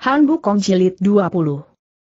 Han Bukong Jilid 20.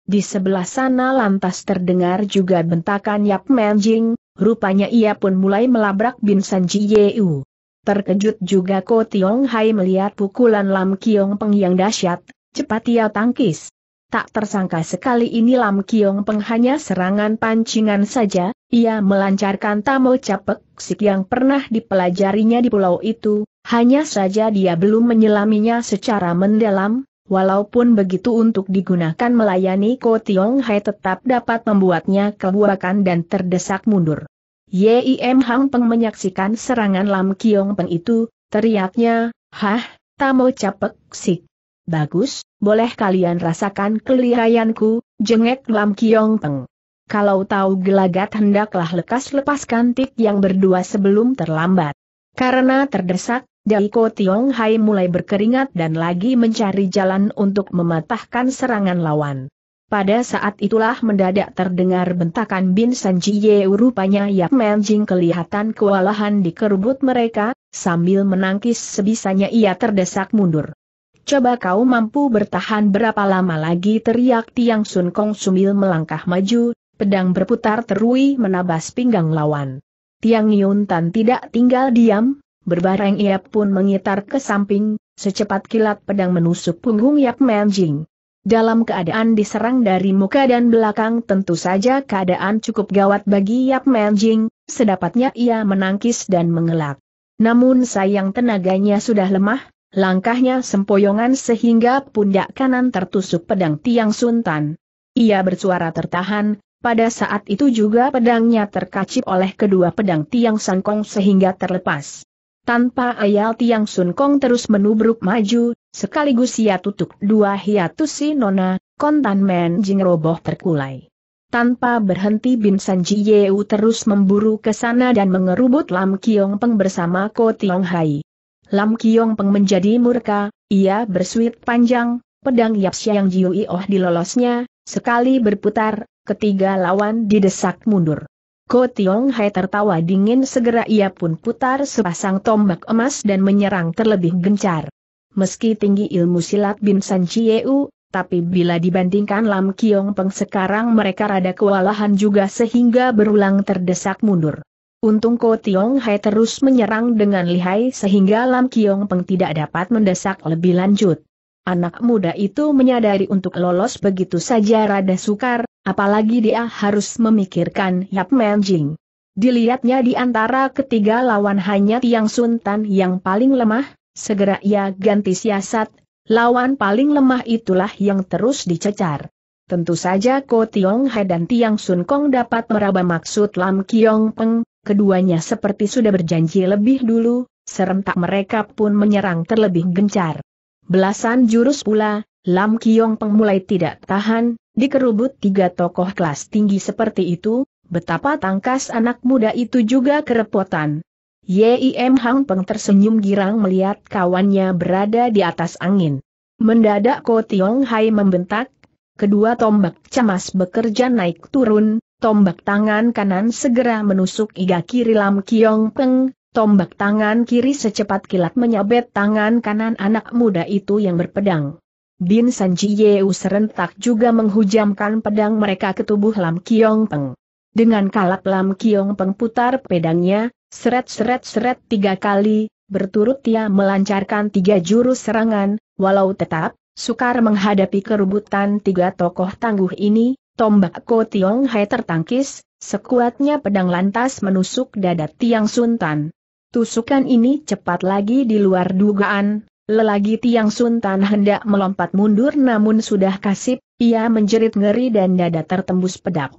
Di sebelah sana lantas terdengar juga bentakan Yap Manjing. rupanya ia pun mulai melabrak Bin San Ji Yeu. Terkejut juga Ko Tiong Hai melihat pukulan Lam Kiong Peng yang dahsyat, cepat ia tangkis. Tak tersangka sekali ini Lam Kiong Peng hanya serangan pancingan saja, ia melancarkan tamo capek sik yang pernah dipelajarinya di pulau itu, hanya saja dia belum menyelaminya secara mendalam, Walaupun begitu untuk digunakan melayani Ko Tiong Hai tetap dapat membuatnya kebuakan dan terdesak mundur. Yim Hang Peng menyaksikan serangan Lam Kiong Peng itu, teriaknya, Hah, tamo capek sik. Bagus, boleh kalian rasakan kelirayanku, jengek Lam Kiong Peng. Kalau tahu gelagat hendaklah lekas lepaskan tik yang berdua sebelum terlambat. Karena terdesak, Daiko Tiong Hai mulai berkeringat dan lagi mencari jalan untuk mematahkan serangan lawan. Pada saat itulah mendadak terdengar bentakan Bin Sanjie, rupanya Yap Menjing kelihatan kewalahan di kerubut mereka, sambil menangkis sebisanya ia terdesak mundur. Coba kau mampu bertahan berapa lama lagi teriak Tiang Sun Kong sumil melangkah maju, pedang berputar terui menabas pinggang lawan. Tiang Yun Tan tidak tinggal diam, Berbareng ia pun mengitar ke samping, secepat kilat pedang menusuk punggung Yap Manjing. Dalam keadaan diserang dari muka dan belakang tentu saja keadaan cukup gawat bagi Yap Manjing, sedapatnya ia menangkis dan mengelak. Namun sayang tenaganya sudah lemah, langkahnya sempoyongan sehingga pundak kanan tertusuk pedang tiang suntan. Ia bersuara tertahan, pada saat itu juga pedangnya terkacip oleh kedua pedang tiang sangkong sehingga terlepas. Tanpa ayal Tiang Sun Kong terus menubruk maju, sekaligus ia tutup dua hiatus si nona, kontan men jing roboh terkulai. Tanpa berhenti Bin San Ji Yeu terus memburu ke sana dan mengerubut Lam Kiong Peng bersama Ko Tiong Hai. Lam Kiong Peng menjadi murka, ia bersuit panjang, pedang Yap Siang Jiu Oh dilolosnya, sekali berputar, ketiga lawan didesak mundur. Ko Tiong Hai tertawa dingin segera ia pun putar sepasang tombak emas dan menyerang terlebih gencar. Meski tinggi ilmu silat Bin San Chieu, tapi bila dibandingkan Lam Kiong Peng sekarang mereka rada kewalahan juga sehingga berulang terdesak mundur. Untung Ko Tiong Hai terus menyerang dengan lihai sehingga Lam Kiong Peng tidak dapat mendesak lebih lanjut. Anak muda itu menyadari untuk lolos begitu saja rada sukar, apalagi dia harus memikirkan Yap Menjing. Dilihatnya di antara ketiga lawan hanya Tiang Suntan yang paling lemah, segera ia ganti siasat, lawan paling lemah itulah yang terus dicecar. Tentu saja Ko Tiong Hai dan Tiang Sun Kong dapat meraba maksud Lam Kiong Peng, keduanya seperti sudah berjanji lebih dulu, serentak mereka pun menyerang terlebih gencar. Belasan jurus pula, Lam Kiong Peng mulai tidak tahan, dikerubut tiga tokoh kelas tinggi seperti itu, betapa tangkas anak muda itu juga kerepotan. Yim Hang Peng tersenyum girang melihat kawannya berada di atas angin. Mendadak Ko Tiong Hai membentak, kedua tombak cemas bekerja naik turun, tombak tangan kanan segera menusuk iga kiri Lam Kiong Peng, Tombak tangan kiri secepat kilat menyabet tangan kanan anak muda itu yang berpedang. Bin Sanji Yeu serentak juga menghujamkan pedang mereka ke tubuh Lam Kiong Peng. Dengan kalap Lam Kiong Peng putar pedangnya, seret-seret-seret tiga kali, berturut dia melancarkan tiga jurus serangan, walau tetap, sukar menghadapi kerubutan tiga tokoh tangguh ini, tombak Ko Tiong Hai tertangkis, sekuatnya pedang lantas menusuk dada Tiang Suntan. Tusukan ini cepat lagi di luar dugaan, lelagi Tiang Suntan hendak melompat mundur namun sudah kasip, ia menjerit ngeri dan dada tertembus pedak.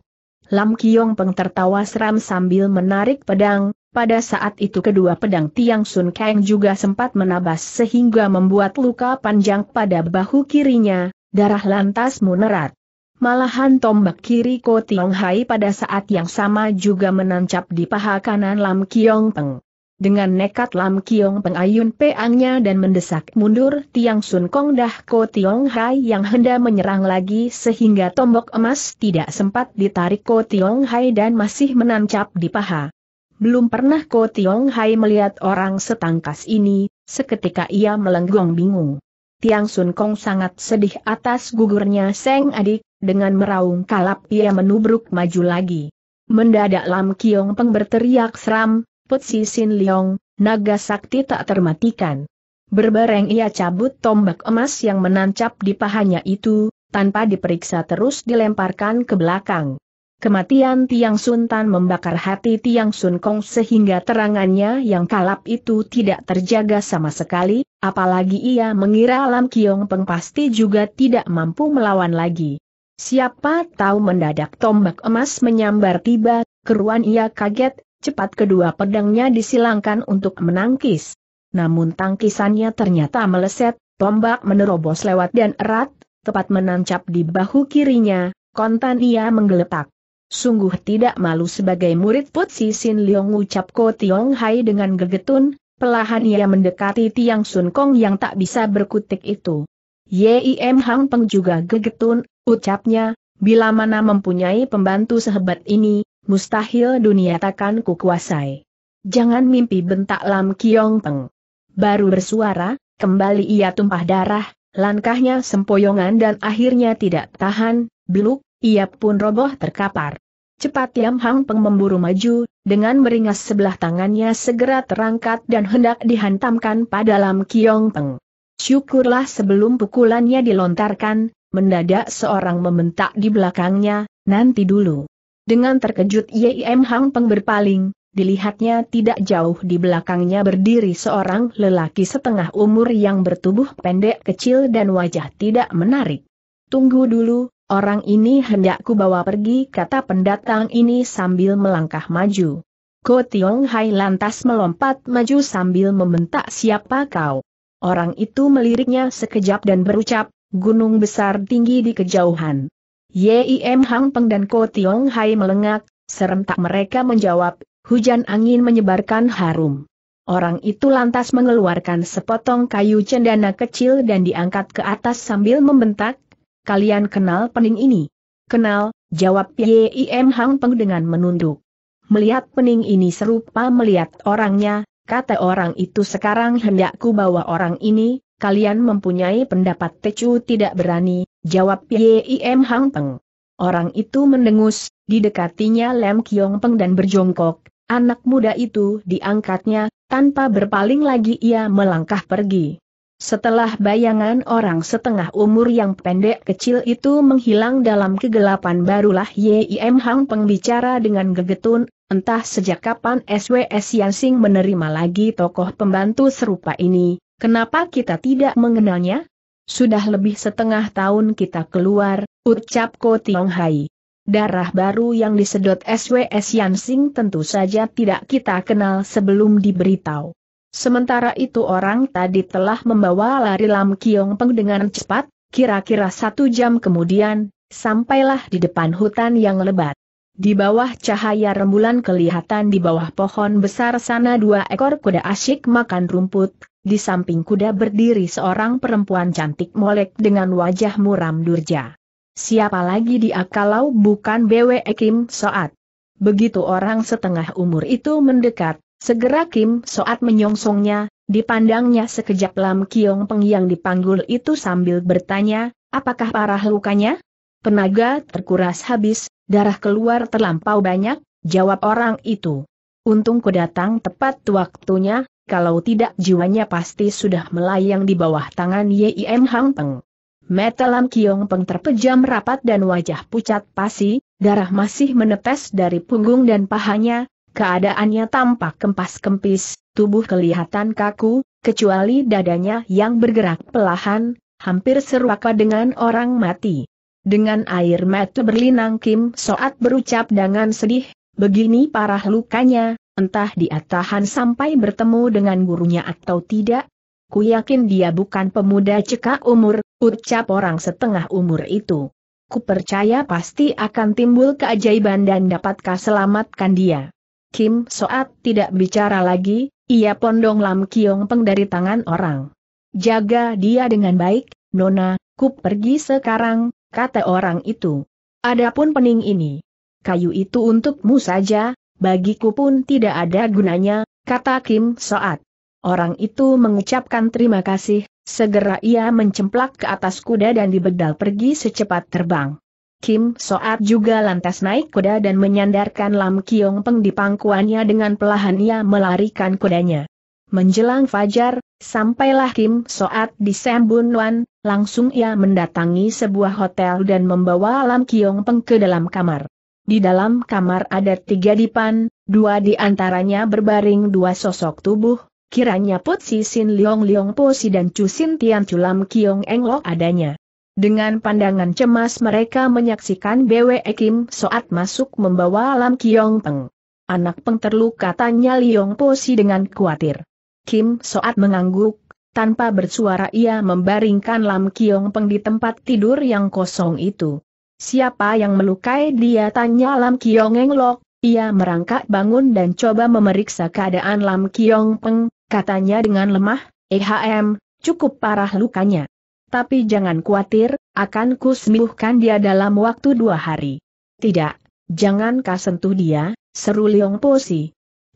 Lam Kiong Peng tertawa seram sambil menarik pedang, pada saat itu kedua pedang Tiang Sun Kang juga sempat menabas sehingga membuat luka panjang pada bahu kirinya, darah lantas munerat. Malahan tombak kiri Ko Tiong Hai pada saat yang sama juga menancap di paha kanan Lam Kiong Peng. Dengan nekat Lam Kiong pengayun peangnya dan mendesak mundur Tiang Sun Kong Dah Ko Tiong Hai yang hendak menyerang lagi sehingga tombok emas tidak sempat ditarik Ko Tiong Hai dan masih menancap di paha. Belum pernah Ko Tiong Hai melihat orang setangkas ini, seketika ia melenggong bingung. Tiang Sun Kong sangat sedih atas gugurnya Seng adik, dengan meraung kalap ia menubruk maju lagi. Mendadak Lam Kiong Peng berteriak seram, Putsi Sin Leong, naga sakti tak termatikan. Berbareng ia cabut tombak emas yang menancap di pahanya itu, tanpa diperiksa terus dilemparkan ke belakang. Kematian Tiang Sun Tan membakar hati Tiang Sun Kong sehingga terangannya yang kalap itu tidak terjaga sama sekali, apalagi ia mengira Lam Kiong Peng pasti juga tidak mampu melawan lagi. Siapa tahu mendadak tombak emas menyambar tiba, keruan ia kaget, Cepat kedua pedangnya disilangkan untuk menangkis. Namun tangkisannya ternyata meleset, tombak menerobos lewat dan erat, tepat menancap di bahu kirinya, kontan ia menggeletak. Sungguh tidak malu sebagai murid Putsi Sin Leong ucap Ko Tiong Hai dengan gegetun, pelahan ia mendekati Tiang Sun Kong yang tak bisa berkutik itu. Yim Hang Peng juga gegetun, ucapnya, bila mana mempunyai pembantu sehebat ini, mustahil dunia takkan kukuasai. Jangan mimpi bentak Lam Kiong Peng. Baru bersuara, kembali ia tumpah darah, langkahnya sempoyongan dan akhirnya tidak tahan, beluk, ia pun roboh terkapar. Cepat Yam Hang Peng memburu maju, dengan meringas sebelah tangannya segera terangkat dan hendak dihantamkan pada Lam Kiong Peng. Syukurlah sebelum pukulannya dilontarkan, mendadak seorang membentak di belakangnya, nanti dulu. Dengan terkejut Yim Hang Peng berpaling, dilihatnya tidak jauh di belakangnya berdiri seorang lelaki setengah umur yang bertubuh pendek kecil dan wajah tidak menarik. Tunggu dulu, orang ini hendakku bawa pergi kata pendatang ini sambil melangkah maju. Ko Tiong Hai lantas melompat maju sambil membentak siapa kau. Orang itu meliriknya sekejap dan berucap, gunung besar tinggi di kejauhan. Yim Hang Peng dan Ko Tiong Hai melengak, serentak mereka menjawab, hujan angin menyebarkan harum. Orang itu lantas mengeluarkan sepotong kayu cendana kecil dan diangkat ke atas sambil membentak, kalian kenal pening ini? Kenal, jawab Yim Hang Peng dengan menunduk. Melihat pening ini serupa melihat orangnya, kata orang itu sekarang hendakku bawa orang ini, kalian mempunyai pendapat Tecu tidak berani, jawab Yim Hang Peng. Orang itu mendengus, didekatinya Lem Kiong Peng dan berjongkok, anak muda itu diangkatnya, tanpa berpaling lagi ia melangkah pergi. Setelah bayangan orang setengah umur yang pendek kecil itu menghilang dalam kegelapan barulah Yim Hang Peng bicara dengan gegetun, entah sejak kapan SWS Yansing menerima lagi tokoh pembantu serupa ini, Kenapa kita tidak mengenalnya? Sudah lebih setengah tahun kita keluar, ucap Ko Tiong Hai. Darah baru yang disedot SWS Yansing tentu saja tidak kita kenal sebelum diberitahu. Sementara itu orang tadi telah membawa lari Lam Kiong Peng dengan cepat, kira-kira satu jam kemudian, sampailah di depan hutan yang lebat. Di bawah cahaya rembulan kelihatan di bawah pohon besar sana dua ekor kuda asyik makan rumput, di samping kuda berdiri seorang perempuan cantik molek dengan wajah muram durja. Siapa lagi dia kalau bukan BW Kim Soat. Begitu orang setengah umur itu mendekat, segera Kim Soat menyongsongnya, dipandangnya sekejap Lam Kiong Peng yang dipanggul itu sambil bertanya, apakah parah lukanya? Penaga terkuras habis, darah keluar terlampau banyak, jawab orang itu. Untung ku datang tepat waktunya, kalau tidak jiwanya pasti sudah melayang di bawah tangan Yim Hang Peng. Mata Lam Kiong Peng terpejam rapat dan wajah pucat pasi, darah masih menetes dari punggung dan pahanya, keadaannya tampak kempas-kempis, tubuh kelihatan kaku, kecuali dadanya yang bergerak pelahan, hampir serupa dengan orang mati. Dengan air mata berlinang Kim Soat berucap dengan sedih, begini parah lukanya, Entah dia tahan sampai bertemu dengan gurunya atau tidak, ku yakin dia bukan pemuda cekak umur, ucap orang setengah umur itu. Ku percaya pasti akan timbul keajaiban dan dapatkah selamatkan dia. Kim Soat tidak bicara lagi, ia pondong Lam Kiong Peng dari tangan orang. Jaga dia dengan baik, Nona, ku pergi sekarang, kata orang itu. Adapun pening ini. Kayu itu untukmu saja, bagiku pun tidak ada gunanya, kata Kim Soat. Orang itu mengucapkan terima kasih, segera ia mencemplak ke atas kuda dan dibedal pergi secepat terbang. Kim Soat juga lantas naik kuda dan menyandarkan Lam Kiong Peng di pangkuannya dengan pelahan ia melarikan kudanya. Menjelang fajar, sampailah Kim Soat di Wan, langsung ia mendatangi sebuah hotel dan membawa Lam Kiong Peng ke dalam kamar. Di dalam kamar ada tiga dipan, dua di antaranya berbaring dua sosok tubuh, kiranya Put Si Sin Liong Liong Po Si dan Chu Sin Tian Chulam Kiong Eng Lo adanya. Dengan pandangan cemas mereka menyaksikan Bwe Kim Soat masuk membawa Lam Kiong Peng. Anak Peng terluka tanya Liong Po Si dengan khawatir. Kim Soat mengangguk, tanpa bersuara ia membaringkan Lam Kiong Peng di tempat tidur yang kosong itu. Siapa yang melukai dia tanya Lam Kiong Eng Lok, ia merangkak bangun dan coba memeriksa keadaan Lam Kiong Peng, katanya dengan lemah, EHM, cukup parah lukanya. Tapi jangan khawatir, akan sembuhkan dia dalam waktu dua hari. Tidak, jangan kau sentuh dia, seru Leong Posi.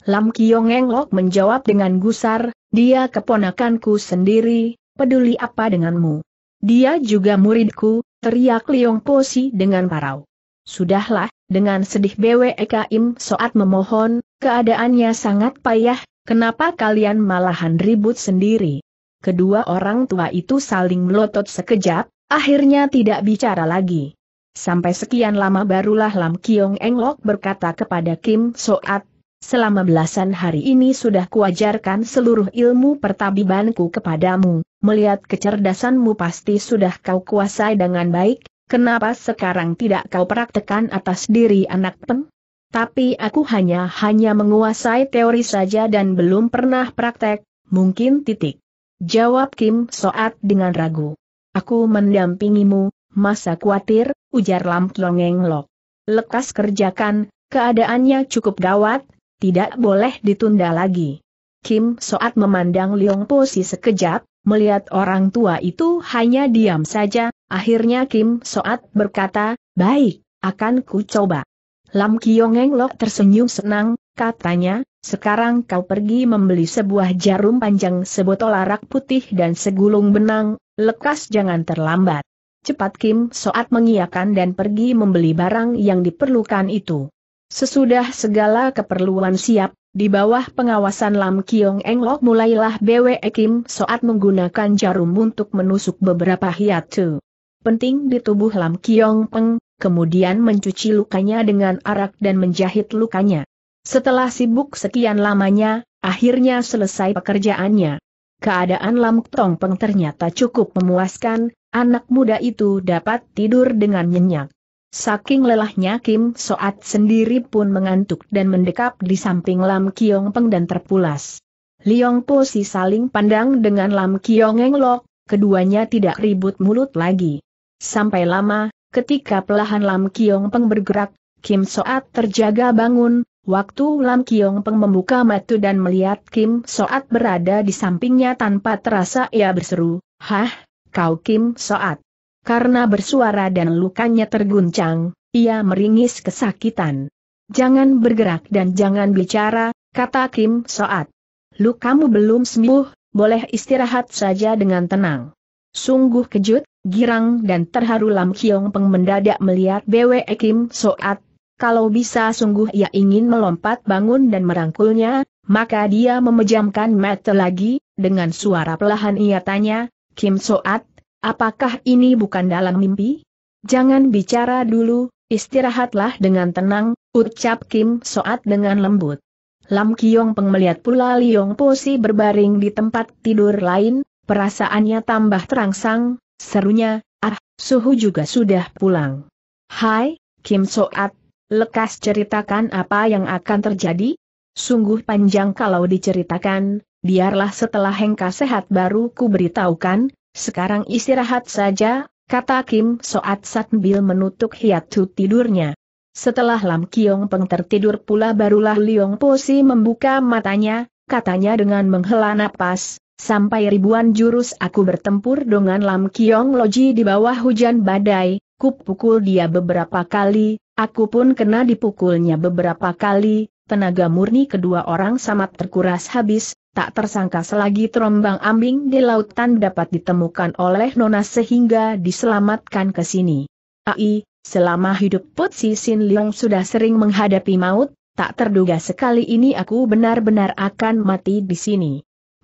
Lam Kiong Eng Lok menjawab dengan gusar, dia keponakanku sendiri, peduli apa denganmu. Dia juga muridku, teriak Liong Posi dengan parau. Sudahlah, dengan sedih Bwe Im Soat memohon, keadaannya sangat payah, kenapa kalian malahan ribut sendiri? Kedua orang tua itu saling melotot sekejap, akhirnya tidak bicara lagi. Sampai sekian lama barulah Lam Kiong Englok berkata kepada Kim Soat, Selama belasan hari ini sudah kuajarkan seluruh ilmu pertabibanku kepadamu, melihat kecerdasanmu pasti sudah kau kuasai dengan baik, kenapa sekarang tidak kau praktekan atas diri anak peng? Tapi aku hanya-hanya menguasai teori saja dan belum pernah praktek, mungkin titik. Jawab Kim Soat dengan ragu. Aku mendampingimu, masa khawatir, ujar Lam Tlongeng Lok. Lekas kerjakan, keadaannya cukup gawat, tidak boleh ditunda lagi. Kim Soat memandang Leong si sekejap, melihat orang tua itu hanya diam saja, akhirnya Kim Soat berkata, baik, akan ku coba. Lam Kiongeng Lok tersenyum senang, katanya, sekarang kau pergi membeli sebuah jarum panjang sebotol arak putih dan segulung benang, lekas jangan terlambat. Cepat Kim Soat mengiyakan dan pergi membeli barang yang diperlukan itu. Sesudah segala keperluan siap, di bawah pengawasan Lam Kiong Eng Lok mulailah Bwe Kim saat menggunakan jarum untuk menusuk beberapa hiatu. Penting di tubuh Lam Kiong Peng, kemudian mencuci lukanya dengan arak dan menjahit lukanya. Setelah sibuk sekian lamanya, akhirnya selesai pekerjaannya. Keadaan Lam Tong Peng ternyata cukup memuaskan, anak muda itu dapat tidur dengan nyenyak. Saking lelahnya Kim Soat sendiri pun mengantuk dan mendekap di samping Lam Kiong Peng dan terpulas. Liong Po si saling pandang dengan Lam Kiong Eng Lok, keduanya tidak ribut mulut lagi. Sampai lama, ketika pelahan Lam Kiong Peng bergerak, Kim Soat terjaga bangun, waktu Lam Kiong Peng membuka mata dan melihat Kim Soat berada di sampingnya tanpa terasa ia berseru, Hah, kau Kim Soat. Karena bersuara dan lukanya terguncang, ia meringis kesakitan. Jangan bergerak dan jangan bicara, kata Kim Soat. Lukamu belum sembuh, boleh istirahat saja dengan tenang. Sungguh kejut, girang dan terharu Lam Kiong Peng mendadak melihat BWE Kim Soat. Kalau bisa sungguh ia ingin melompat bangun dan merangkulnya, maka dia memejamkan mata lagi, dengan suara pelahan ia tanya, Kim Soat, Apakah ini bukan dalam mimpi? Jangan bicara dulu, istirahatlah dengan tenang, ucap Kim Soat dengan lembut. Lam Kiong Peng melihat pula Liong si berbaring di tempat tidur lain, perasaannya tambah terangsang, serunya, ah, suhu juga sudah pulang. Hai, Kim Soat, lekas ceritakan apa yang akan terjadi? Sungguh panjang kalau diceritakan, biarlah setelah Hengka sehat baru ku beritahukan, sekarang istirahat saja, kata Kim Soat sambil menutup hiatu tidurnya. Setelah Lam Kiong Peng tertidur pula barulah Liong Posi membuka matanya, katanya dengan menghela napas, sampai ribuan jurus aku bertempur dengan Lam Kiong Loji di bawah hujan badai, ku pukul dia beberapa kali, aku pun kena dipukulnya beberapa kali, tenaga murni kedua orang sama terkuras habis, tak tersangka selagi terombang ambing di lautan dapat ditemukan oleh Nona sehingga diselamatkan ke sini. Ai, selama hidup Put Si Sin Leong sudah sering menghadapi maut, tak terduga sekali ini aku benar-benar akan mati di sini.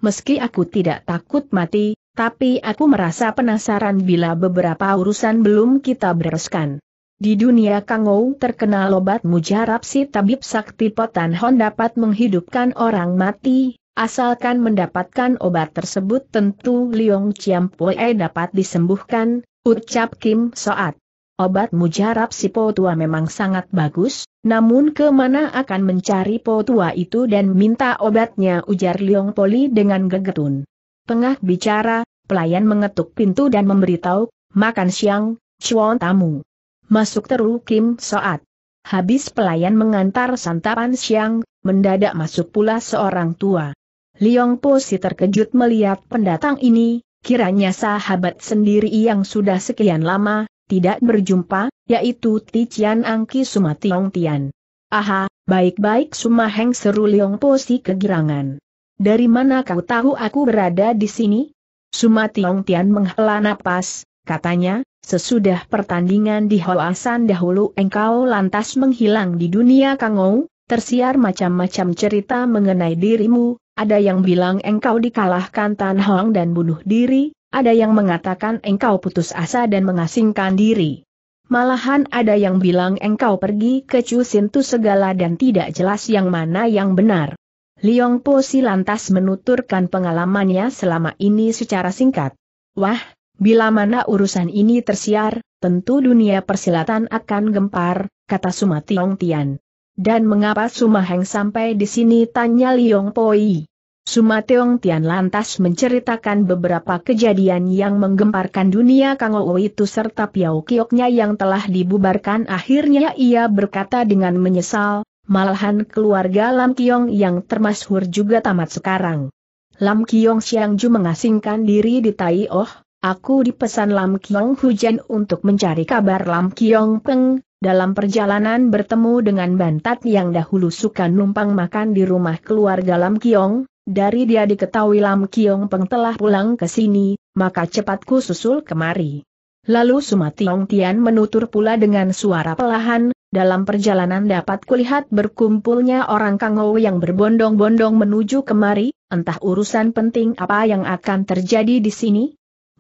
Meski aku tidak takut mati, tapi aku merasa penasaran bila beberapa urusan belum kita bereskan. Di dunia Kangou terkenal obat mujarab si tabib sakti Potan Hon dapat menghidupkan orang mati, Asalkan mendapatkan obat tersebut tentu Liong Chiam Poe dapat disembuhkan, ucap Kim Soat. Obat mujarab si Po Tua memang sangat bagus, namun kemana akan mencari Po Tua itu dan minta obatnya ujar Liong Poli dengan gegetun. Tengah bicara, pelayan mengetuk pintu dan memberitahu, makan siang, cuan tamu. Masuk teru Kim Soat. Habis pelayan mengantar santapan siang, mendadak masuk pula seorang tua. Liong Po si terkejut melihat pendatang ini, kiranya sahabat sendiri yang sudah sekian lama, tidak berjumpa, yaitu Tijian Angki Tiong Tian. Aha, baik-baik Suma Heng seru Liong Po si kegirangan. Dari mana kau tahu aku berada di sini? Tiong Tian menghela napas, katanya, sesudah pertandingan di Hoasan dahulu engkau lantas menghilang di dunia Kangou, tersiar macam-macam cerita mengenai dirimu, ada yang bilang engkau dikalahkan Tan Hong dan bunuh diri, ada yang mengatakan engkau putus asa dan mengasingkan diri. Malahan ada yang bilang engkau pergi ke Cusintu segala dan tidak jelas yang mana yang benar. Liong Po Si lantas menuturkan pengalamannya selama ini secara singkat. Wah, bila mana urusan ini tersiar, tentu dunia persilatan akan gempar, kata Sumationg Tian. Dan mengapa Sumaheng sampai di sini tanya Liong Poi. Sumateong Tian lantas menceritakan beberapa kejadian yang menggemparkan dunia Kang itu serta Piau Kioknya yang telah dibubarkan akhirnya ia berkata dengan menyesal, malahan keluarga Lam Kiong yang termasyhur juga tamat sekarang. Lam Kiong Siangju mengasingkan diri di Tai Oh, aku dipesan Lam Kiong Hujan untuk mencari kabar Lam Kiong Peng, dalam perjalanan bertemu dengan Bantat yang dahulu suka numpang makan di rumah keluarga Lam Kiong, dari dia diketahui Lam Kiong Peng telah pulang ke sini, maka cepatku susul kemari. Lalu Sumationg Tian menutur pula dengan suara pelahan, dalam perjalanan dapat kulihat berkumpulnya orang Kangou yang berbondong-bondong menuju kemari, entah urusan penting apa yang akan terjadi di sini,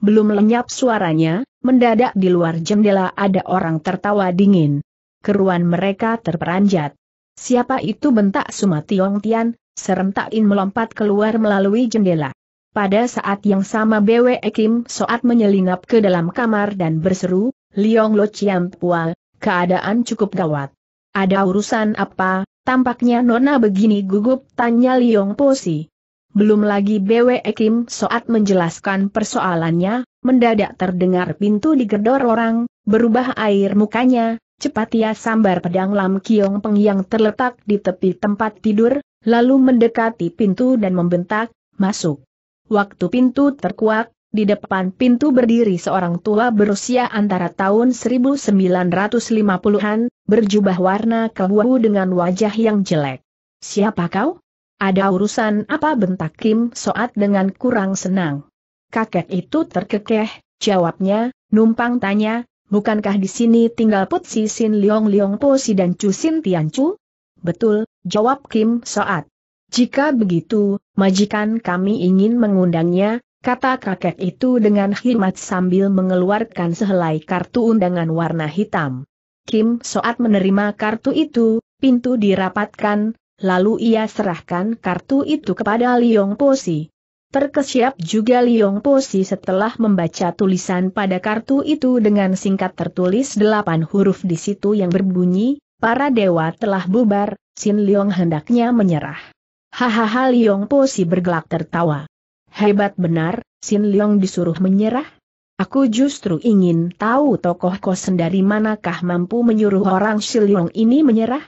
belum lenyap suaranya, mendadak di luar jendela ada orang tertawa dingin. Keruan mereka terperanjat. Siapa itu bentak Suma Tiong Tian, serentak In melompat keluar melalui jendela. Pada saat yang sama Bwe Kim Soat menyelinap ke dalam kamar dan berseru, Liong Lo Chiam Pua, keadaan cukup gawat. Ada urusan apa, tampaknya Nona begini gugup tanya Liong Si. Belum lagi BW Kim saat menjelaskan persoalannya, mendadak terdengar pintu digedor orang, berubah air mukanya, cepat ia sambar pedang Lam Kiong Peng yang terletak di tepi tempat tidur, lalu mendekati pintu dan membentak, masuk. Waktu pintu terkuak, di depan pintu berdiri seorang tua berusia antara tahun 1950-an, berjubah warna kebuahu dengan wajah yang jelek. Siapa kau? Ada urusan apa bentak Kim Soat dengan kurang senang. Kakek itu terkekeh, jawabnya, numpang tanya, bukankah di sini tinggal Putsi Sin Liong Liong Po Si dan Chu Sin Tian Chu? Betul, jawab Kim Soat. Jika begitu, majikan kami ingin mengundangnya, kata kakek itu dengan khidmat sambil mengeluarkan sehelai kartu undangan warna hitam. Kim Soat menerima kartu itu, pintu dirapatkan, Lalu ia serahkan kartu itu kepada Liong Posi. Terkesiap juga Liong Posi setelah membaca tulisan pada kartu itu dengan singkat tertulis delapan huruf di situ yang berbunyi, para dewa telah bubar, Sin Liong hendaknya menyerah. Hahaha Liong Posi bergelak tertawa. Hebat benar, Sin Liong disuruh menyerah? Aku justru ingin tahu tokoh kosen dari manakah mampu menyuruh orang Liong ini menyerah?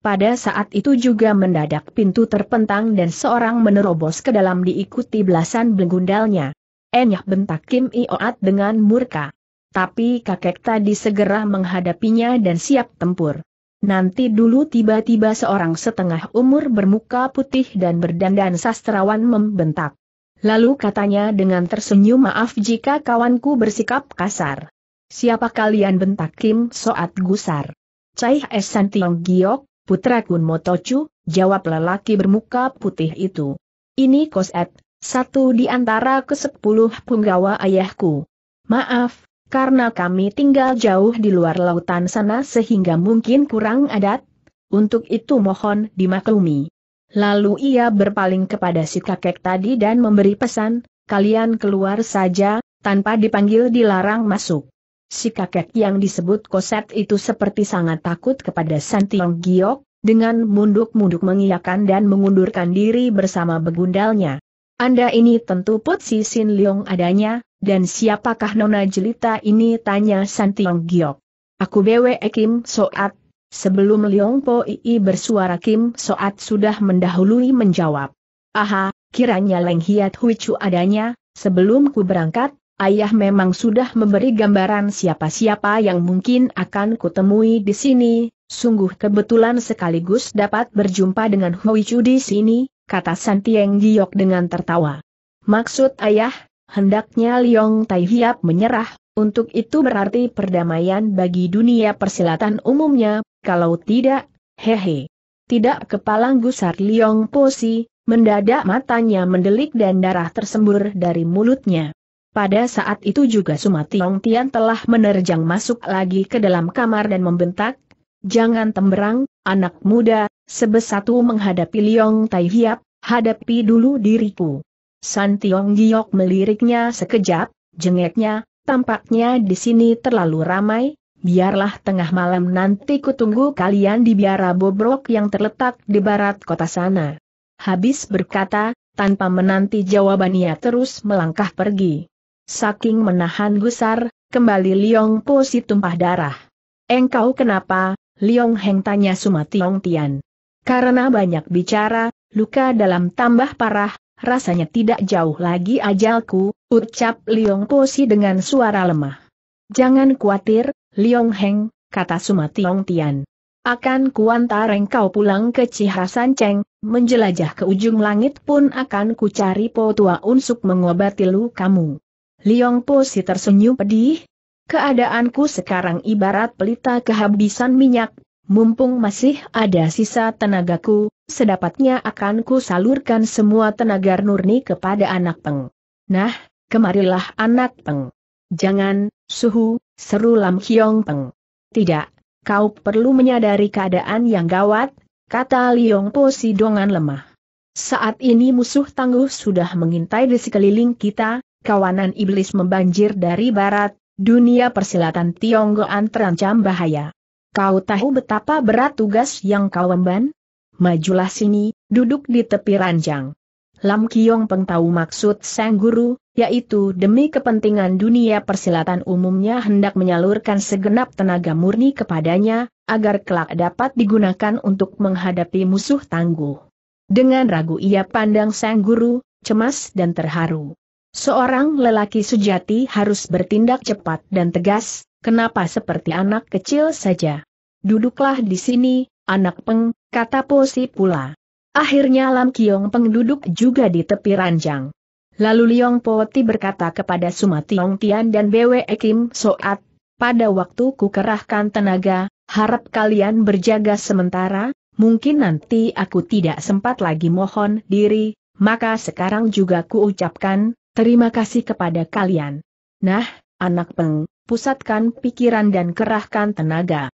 Pada saat itu juga mendadak pintu terpentang dan seorang menerobos ke dalam diikuti belasan begundalnya. Enyah bentak Kim Ioat dengan murka. Tapi kakek tadi segera menghadapinya dan siap tempur. Nanti dulu tiba-tiba seorang setengah umur bermuka putih dan berdandan sastrawan membentak. Lalu katanya dengan tersenyum maaf jika kawanku bersikap kasar. Siapa kalian bentak Kim Soat Gusar? Cai Es Santiong Giok, Putra Kun Motocu, jawab lelaki bermuka putih itu. Ini Koset, satu di antara kesepuluh punggawa ayahku. Maaf, karena kami tinggal jauh di luar lautan sana sehingga mungkin kurang adat, untuk itu mohon dimaklumi. Lalu ia berpaling kepada si kakek tadi dan memberi pesan, kalian keluar saja, tanpa dipanggil dilarang masuk. Si kakek yang disebut Koset itu seperti sangat takut kepada Santiong Giok, dengan munduk-munduk mengiyakan dan mengundurkan diri bersama begundalnya. Anda ini tentu Put Si Sin Leong adanya, dan siapakah Nona Jelita ini tanya Santiong Giok. Aku Bwe Kim Soat. Sebelum Leong Po Ii bersuara Kim Soat sudah mendahului menjawab. Aha, kiranya Leng Hiat Hui Chu adanya, sebelum ku berangkat, ayah memang sudah memberi gambaran siapa-siapa yang mungkin akan kutemui di sini, sungguh kebetulan sekaligus dapat berjumpa dengan Hui Chu di sini, kata Santieng Giok dengan tertawa. Maksud ayah, hendaknya Liong Tai Hiap menyerah, untuk itu berarti perdamaian bagi dunia persilatan umumnya, kalau tidak, hehe. Tidak kepalang gusar Liong Posi, mendadak matanya mendelik dan darah tersembur dari mulutnya. Pada saat itu juga Sumationg Tian telah menerjang masuk lagi ke dalam kamar dan membentak, Jangan temberang, anak muda, sebesatu menghadapi Liong Tai Hiap, hadapi dulu diriku. San Tiong Giok meliriknya sekejap, jengeknya, tampaknya di sini terlalu ramai, biarlah tengah malam nanti kutunggu kalian di biara bobrok yang terletak di barat kota sana. Habis berkata, tanpa menanti jawabannya terus melangkah pergi. Saking menahan gusar, kembali Liong Po si tumpah darah. Engkau kenapa, Liong Heng tanya Sumationg Tian. Karena banyak bicara, luka dalam tambah parah, rasanya tidak jauh lagi ajalku, ucap Liong Po si dengan suara lemah. Jangan khawatir, Liong Heng, kata Sumationg Tian. Akan kuantar engkau pulang ke Cihasan Ceng, menjelajah ke ujung langit pun akan kucari potua po tua unsuk mengobati kamu. Liong Po si tersenyum pedih. Keadaanku sekarang ibarat pelita kehabisan minyak, mumpung masih ada sisa tenagaku, sedapatnya akan ku salurkan semua tenaga nurni kepada anak peng. Nah, kemarilah anak peng. Jangan, suhu, seru Lam Hyong Peng. Tidak, kau perlu menyadari keadaan yang gawat, kata Liong Po Dongan lemah. Saat ini musuh tangguh sudah mengintai di sekeliling kita, kawanan iblis membanjir dari barat, dunia persilatan Tionggoan terancam bahaya. Kau tahu betapa berat tugas yang kau emban? Majulah sini, duduk di tepi ranjang. Lam Kiong Peng tahu maksud sang guru, yaitu demi kepentingan dunia persilatan umumnya hendak menyalurkan segenap tenaga murni kepadanya, agar kelak dapat digunakan untuk menghadapi musuh tangguh. Dengan ragu ia pandang sang guru, cemas dan terharu. Seorang lelaki sejati harus bertindak cepat dan tegas, kenapa seperti anak kecil saja. Duduklah di sini, anak peng, kata Posi pula. Akhirnya Lam Kiong Peng duduk juga di tepi ranjang. Lalu Liong Poti berkata kepada Sumationg Tian dan Bwe Kim Soat, pada waktu ku kerahkan tenaga, harap kalian berjaga sementara, mungkin nanti aku tidak sempat lagi mohon diri, maka sekarang juga ku ucapkan, Terima kasih kepada kalian. Nah, anak peng, pusatkan pikiran dan kerahkan tenaga.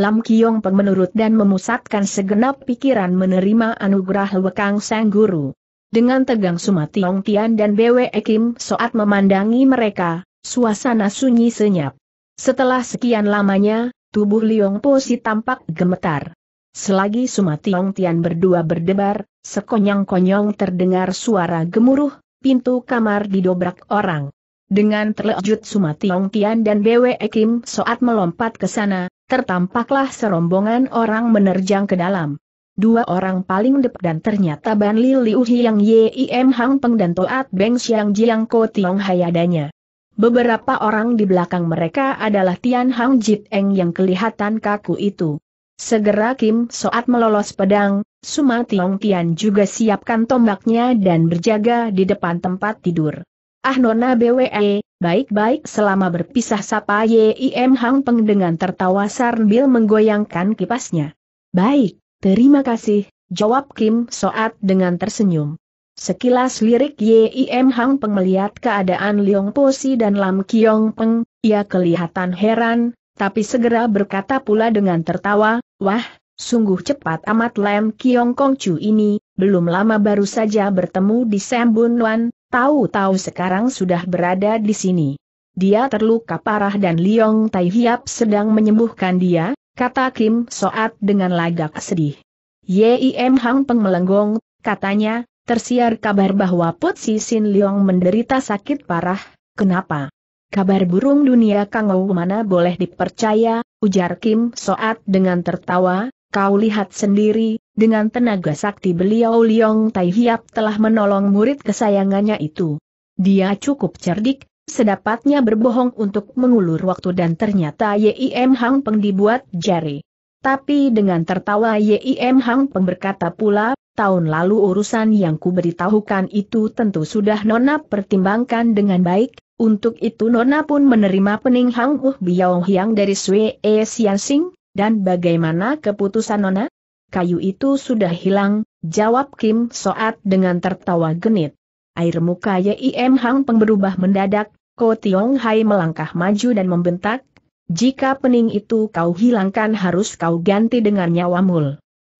Lam Kiong Peng menurut dan memusatkan segenap pikiran menerima anugerah Wekang Sang Guru. Dengan tegang Sumati Ong Tian dan Bwe Kim saat memandangi mereka, suasana sunyi senyap. Setelah sekian lamanya, tubuh Liong Po Si tampak gemetar. Selagi Sumati Ong Tian berdua berdebar, sekonyang-konyong terdengar suara gemuruh, pintu kamar didobrak orang. Dengan terkejut Sumationg Tian dan Bwe Kim saat melompat ke sana, tertampaklah serombongan orang menerjang ke dalam. Dua orang paling depan dan ternyata Ban Li Liu Hiang Yim Hang Peng dan Toat Beng Xiang Jiang Ko Tiong Hayadanya. Beberapa orang di belakang mereka adalah Tian Hang Jit Eng yang kelihatan kaku itu. Segera Kim Soat melolos pedang, Suma Tiong Tian juga siapkan tombaknya dan berjaga di depan tempat tidur. Ah Nona BWE, baik-baik selama berpisah sapa Yim Hang Peng dengan tertawa sambil menggoyangkan kipasnya. Baik, terima kasih, jawab Kim Soat dengan tersenyum. Sekilas lirik Yim Hang Peng melihat keadaan Leong Posi dan Lam Kiong Peng, ia kelihatan heran, tapi segera berkata pula dengan tertawa, Wah, sungguh cepat amat Lem Kiong Kong Chu ini, belum lama baru saja bertemu di Sembun Wan, tahu-tahu sekarang sudah berada di sini. Dia terluka parah dan Liong Tai Hiap sedang menyembuhkan dia, kata Kim Soat dengan lagak sedih. Yim Hang Peng melenggong, katanya, tersiar kabar bahwa Putsi Sin Liong menderita sakit parah, kenapa? Kabar burung dunia Kangou mana boleh dipercaya, ujar Kim Soat dengan tertawa, kau lihat sendiri, dengan tenaga sakti beliau Liong Tai Hiap telah menolong murid kesayangannya itu. Dia cukup cerdik, sedapatnya berbohong untuk mengulur waktu dan ternyata Yim Hang Peng dibuat jari. Tapi dengan tertawa Yim Hang Peng berkata pula, tahun lalu urusan yang kuberitahukan itu tentu sudah Nona pertimbangkan dengan baik, untuk itu Nona pun menerima pening Hang Uh Biao Hiang dari Sue E Sing, dan bagaimana keputusan Nona? Kayu itu sudah hilang, jawab Kim Soat dengan tertawa genit. Air muka Yim Hang Peng mendadak, Ko Tiong Hai melangkah maju dan membentak, jika pening itu kau hilangkan harus kau ganti dengan nyawa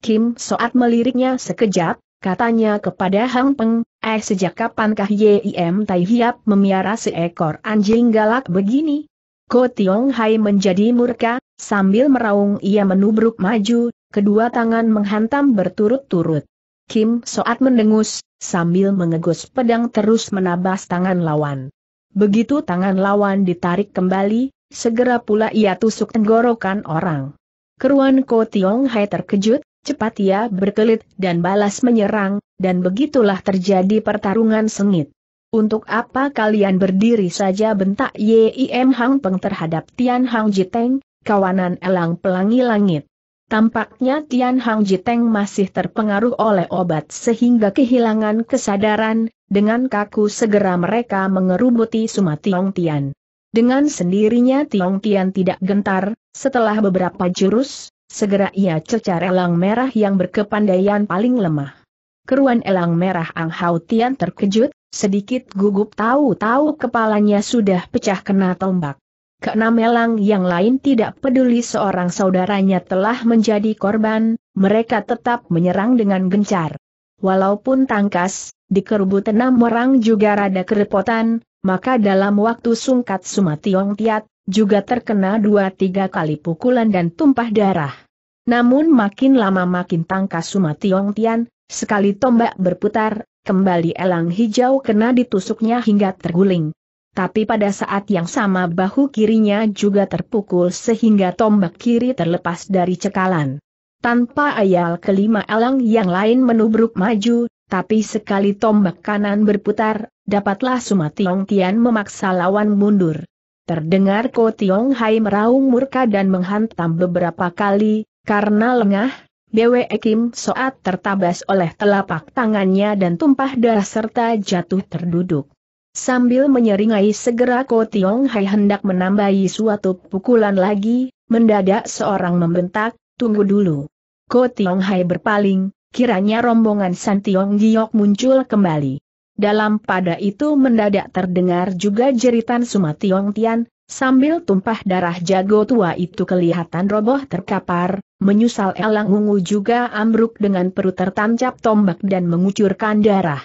Kim Soat meliriknya sekejap, Katanya kepada Hang Peng, eh sejak kapankah Yim Tai Hiap memiara seekor anjing galak begini? Ko Tiong Hai menjadi murka, sambil meraung ia menubruk maju, kedua tangan menghantam berturut-turut. Kim Soat mendengus, sambil mengegus pedang terus menabas tangan lawan. Begitu tangan lawan ditarik kembali, segera pula ia tusuk tenggorokan orang. Keruan Ko Tiong Hai terkejut, cepat ia berkelit dan balas menyerang, dan begitulah terjadi pertarungan sengit. Untuk apa kalian berdiri saja bentak Yim Hang Peng terhadap Tian Hang Jiteng, kawanan elang pelangi langit. Tampaknya Tian Hang Jiteng masih terpengaruh oleh obat sehingga kehilangan kesadaran, dengan kaku segera mereka mengerubuti Suma Tiong Tian. Dengan sendirinya Tiong Tian tidak gentar, setelah beberapa jurus, Segera ia cecar elang merah yang berkepandaian paling lemah. Keruan elang merah Ang Hao Tian terkejut, sedikit gugup tahu-tahu kepalanya sudah pecah kena tombak. Keenam elang yang lain tidak peduli seorang saudaranya telah menjadi korban, mereka tetap menyerang dengan gencar. Walaupun tangkas, di dikerubut enam orang juga rada kerepotan, maka dalam waktu sungkat Sumationg Tiat, juga terkena dua tiga kali pukulan dan tumpah darah. Namun makin lama makin tangkas Suma Tiong Tian, sekali tombak berputar, kembali elang hijau kena ditusuknya hingga terguling. Tapi pada saat yang sama bahu kirinya juga terpukul sehingga tombak kiri terlepas dari cekalan. Tanpa ayal kelima elang yang lain menubruk maju, tapi sekali tombak kanan berputar, dapatlah Sumationg Tian memaksa lawan mundur. Terdengar Ko Tiong Hai meraung murka dan menghantam beberapa kali, karena lengah, Bwe Kim Soat tertabas oleh telapak tangannya dan tumpah darah serta jatuh terduduk. Sambil menyeringai segera Ko Tiong Hai hendak menambahi suatu pukulan lagi, mendadak seorang membentak, tunggu dulu. Ko Tiong Hai berpaling, kiranya rombongan San Tiong Giok muncul kembali. Dalam pada itu mendadak terdengar juga jeritan Sumationg Tian, sambil tumpah darah jago tua itu kelihatan roboh terkapar, menyusal elang ungu juga ambruk dengan perut tertancap tombak dan mengucurkan darah.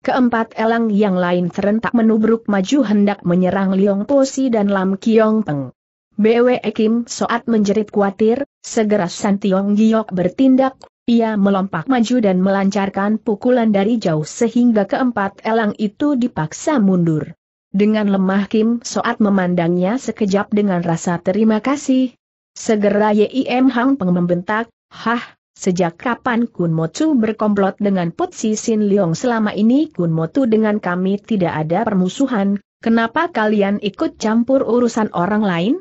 Keempat elang yang lain serentak menubruk maju hendak menyerang Liong Posi dan Lam Kiong Peng. Bwe Kim Soat menjerit khawatir, segera Santiong Giok bertindak, ia melompat maju dan melancarkan pukulan dari jauh sehingga keempat elang itu dipaksa mundur. Dengan lemah Kim Soat memandangnya sekejap dengan rasa terima kasih. Segera Yim Hang Peng membentak, Hah, sejak kapan Kun Motu berkomplot dengan Put Putsi Sin Leong selama ini Kun Motu dengan kami tidak ada permusuhan, kenapa kalian ikut campur urusan orang lain?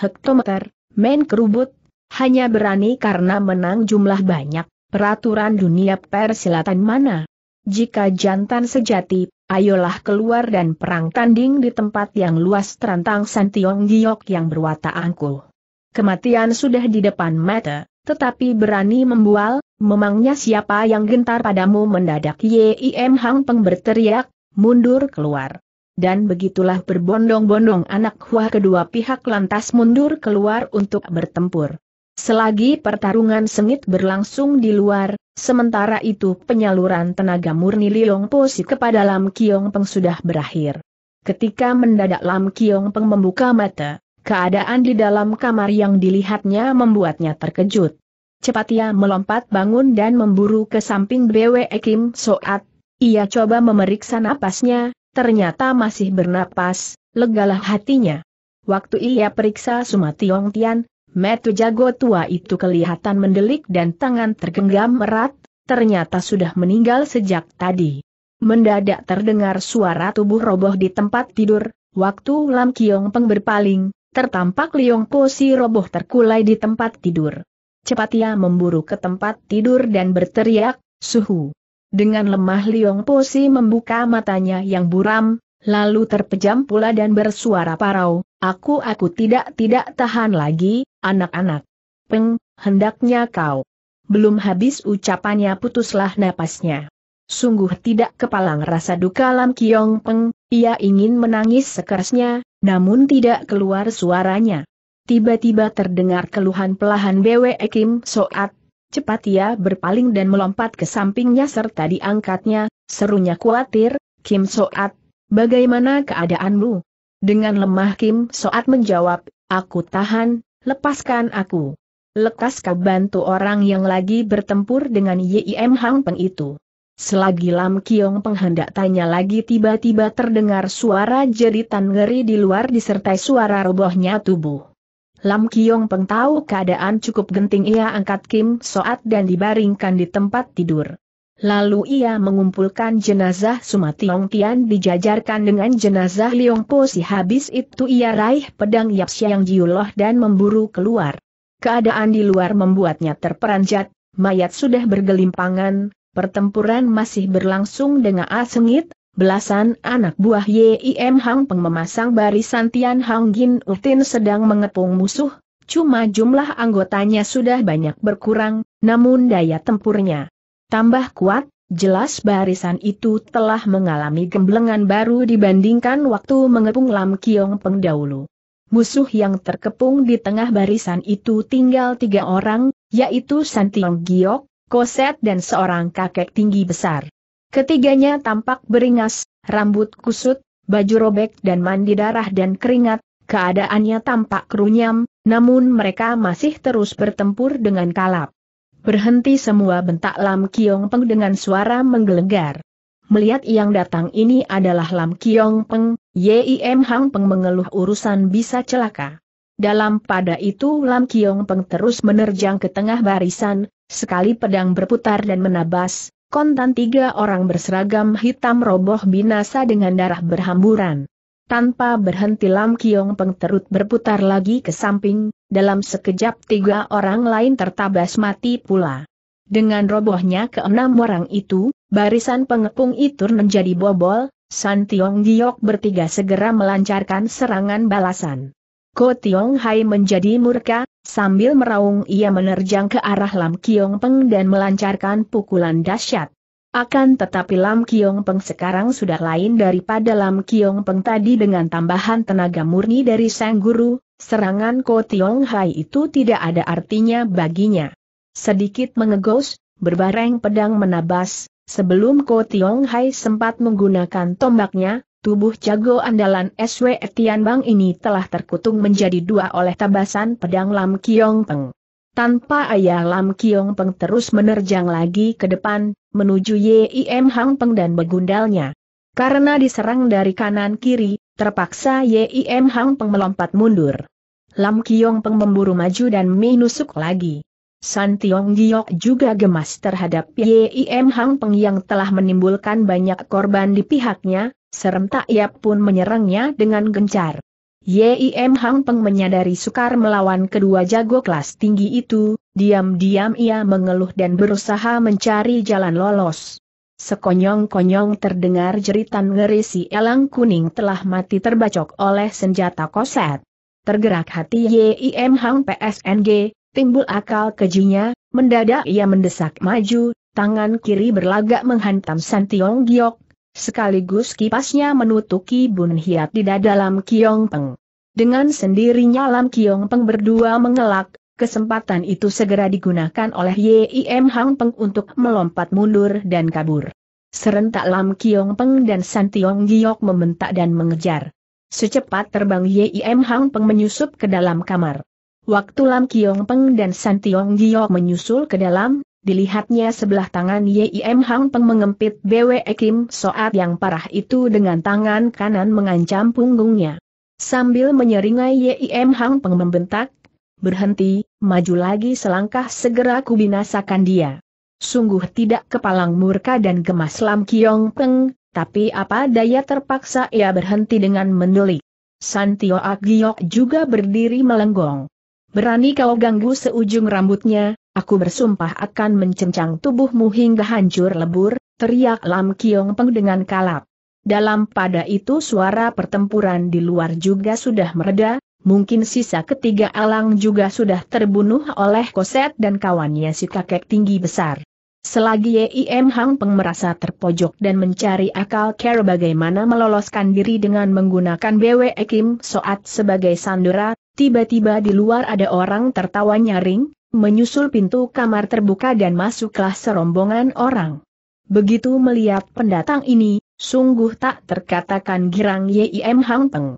Hektometer, main kerubut, hanya berani karena menang jumlah banyak, peraturan dunia persilatan mana. Jika jantan sejati, ayolah keluar dan perang tanding di tempat yang luas terantang San Tiong Giok yang berwata angkuh. Kematian sudah di depan mata, tetapi berani membual, memangnya siapa yang gentar padamu mendadak Yim Hang Peng berteriak, mundur keluar. Dan begitulah berbondong-bondong anak huah kedua pihak lantas mundur keluar untuk bertempur. Selagi pertarungan sengit berlangsung di luar, sementara itu penyaluran tenaga murni Liong Posi kepada Lam Kiong Peng sudah berakhir. Ketika mendadak Lam Kiong Peng membuka mata, keadaan di dalam kamar yang dilihatnya membuatnya terkejut. Cepat ia melompat bangun dan memburu ke samping Bwe Kim Soat. Ia coba memeriksa napasnya, ternyata masih bernapas, legalah hatinya. Waktu ia periksa Sumationg Tian, Metu jago tua itu kelihatan mendelik dan tangan tergenggam erat, ternyata sudah meninggal sejak tadi. Mendadak terdengar suara tubuh roboh di tempat tidur, waktu Lam Kiong Peng berpaling, tertampak Liong Po si roboh terkulai di tempat tidur. Cepat ia memburu ke tempat tidur dan berteriak, suhu. Dengan lemah Liong Po si membuka matanya yang buram, lalu terpejam pula dan bersuara parau, aku aku tidak tidak tahan lagi, Anak-anak. Peng, hendaknya kau. Belum habis ucapannya putuslah napasnya. Sungguh tidak kepalang rasa duka Lam Kiong Peng, ia ingin menangis sekerasnya, namun tidak keluar suaranya. Tiba-tiba terdengar keluhan pelahan Bwe Kim Soat, cepat ia berpaling dan melompat ke sampingnya serta diangkatnya, serunya khawatir, Kim Soat, bagaimana keadaanmu? Dengan lemah Kim Soat menjawab, aku tahan, Lepaskan aku. Lekas kau bantu orang yang lagi bertempur dengan Yim Hang Peng itu. Selagi Lam Kiong peng hendak tanya lagi tiba-tiba terdengar suara jeritan ngeri di luar disertai suara robohnya tubuh. Lam Kiong Peng tahu keadaan cukup genting ia angkat Kim Soat dan dibaringkan di tempat tidur. Lalu ia mengumpulkan jenazah Sumati Sumationg Tian dijajarkan dengan jenazah Liong Po si habis itu ia raih pedang Yap Siang Jiuloh dan memburu keluar. Keadaan di luar membuatnya terperanjat, mayat sudah bergelimpangan, pertempuran masih berlangsung dengan asengit, belasan anak buah Yim Hang Peng memasang barisan Tian Hang Gin Utin sedang mengepung musuh, cuma jumlah anggotanya sudah banyak berkurang, namun daya tempurnya Tambah kuat, jelas barisan itu telah mengalami gemblengan baru dibandingkan waktu mengepung Lam Kiong Peng dahulu. Musuh yang terkepung di tengah barisan itu tinggal tiga orang, yaitu Tiong Giok, Koset dan seorang kakek tinggi besar. Ketiganya tampak beringas, rambut kusut, baju robek dan mandi darah dan keringat, keadaannya tampak kerunyam, namun mereka masih terus bertempur dengan kalap. Berhenti semua bentak Lam Kiong Peng dengan suara menggelegar. Melihat yang datang ini adalah Lam Kiong Peng, Yim Hang Peng mengeluh urusan bisa celaka. Dalam pada itu Lam Kiong Peng terus menerjang ke tengah barisan, sekali pedang berputar dan menabas, kontan tiga orang berseragam hitam roboh binasa dengan darah berhamburan. Tanpa berhenti Lam Kiong Peng terut berputar lagi ke samping, dalam sekejap tiga orang lain tertabas mati pula. Dengan robohnya keenam orang itu, barisan pengepung itu menjadi bobol, San Tiong Giok bertiga segera melancarkan serangan balasan. Ko Tiong Hai menjadi murka, sambil meraung ia menerjang ke arah Lam Kiong Peng dan melancarkan pukulan dahsyat. Akan tetapi Lam Kiong Peng sekarang sudah lain daripada Lam Kiong Peng tadi dengan tambahan tenaga murni dari sang guru, serangan Ko Tiong Hai itu tidak ada artinya baginya. Sedikit mengegos, berbareng pedang menabas, sebelum Ko Tiong Hai sempat menggunakan tombaknya, tubuh jago andalan SW Tian Bang ini telah terkutung menjadi dua oleh tabasan pedang Lam Kiong Peng. Tanpa ayah Lam Kiong Peng terus menerjang lagi ke depan, menuju Yim Hang Peng dan begundalnya. Karena diserang dari kanan kiri, terpaksa Yim Hang Peng melompat mundur. Lam Kiong Peng memburu maju dan menusuk lagi. San Tiong Giok juga gemas terhadap Yim Hang Peng yang telah menimbulkan banyak korban di pihaknya, serentak ia pun menyerangnya dengan gencar. Yim Hang Peng menyadari sukar melawan kedua jago kelas tinggi itu, diam-diam ia mengeluh dan berusaha mencari jalan lolos. Sekonyong-konyong terdengar jeritan ngeri si elang kuning telah mati terbacok oleh senjata koset. Tergerak hati Yim Hang PSNG, timbul akal kejinya, mendadak ia mendesak maju, tangan kiri berlagak menghantam Santiong Giok, Sekaligus kipasnya menutupi Bun Hiat di dalam Kiong Peng. Dengan sendirinya Lam Kiong Peng berdua mengelak, kesempatan itu segera digunakan oleh Yim Hang Peng untuk melompat mundur dan kabur. Serentak Lam Kiong Peng dan San Tiong Giok membentak dan mengejar. Secepat terbang Yim Hang Peng menyusup ke dalam kamar. Waktu Lam Kiong Peng dan San Tiong Giok menyusul ke dalam, Dilihatnya sebelah tangan Yim Hang Peng mengempit Bwe Kim Soat yang parah itu dengan tangan kanan mengancam punggungnya. Sambil menyeringai Yim Hang Peng membentak, berhenti, maju lagi selangkah segera kubinasakan dia. Sungguh tidak kepalang murka dan gemas Lam Kiong Peng, tapi apa daya terpaksa ia berhenti dengan mendelik. Santio Agiok juga berdiri melenggong. Berani kau ganggu seujung rambutnya, Aku bersumpah akan mencencang tubuhmu hingga hancur lebur, teriak Lam Kiong Peng dengan kalap. Dalam pada itu suara pertempuran di luar juga sudah mereda, mungkin sisa ketiga alang juga sudah terbunuh oleh Koset dan kawannya si kakek tinggi besar. Selagi Yim Hang Peng merasa terpojok dan mencari akal cara bagaimana meloloskan diri dengan menggunakan BW Kim Soat sebagai sandera, tiba-tiba di luar ada orang tertawa nyaring, menyusul pintu kamar terbuka dan masuklah serombongan orang. Begitu melihat pendatang ini, sungguh tak terkatakan girang Yim Hang Teng.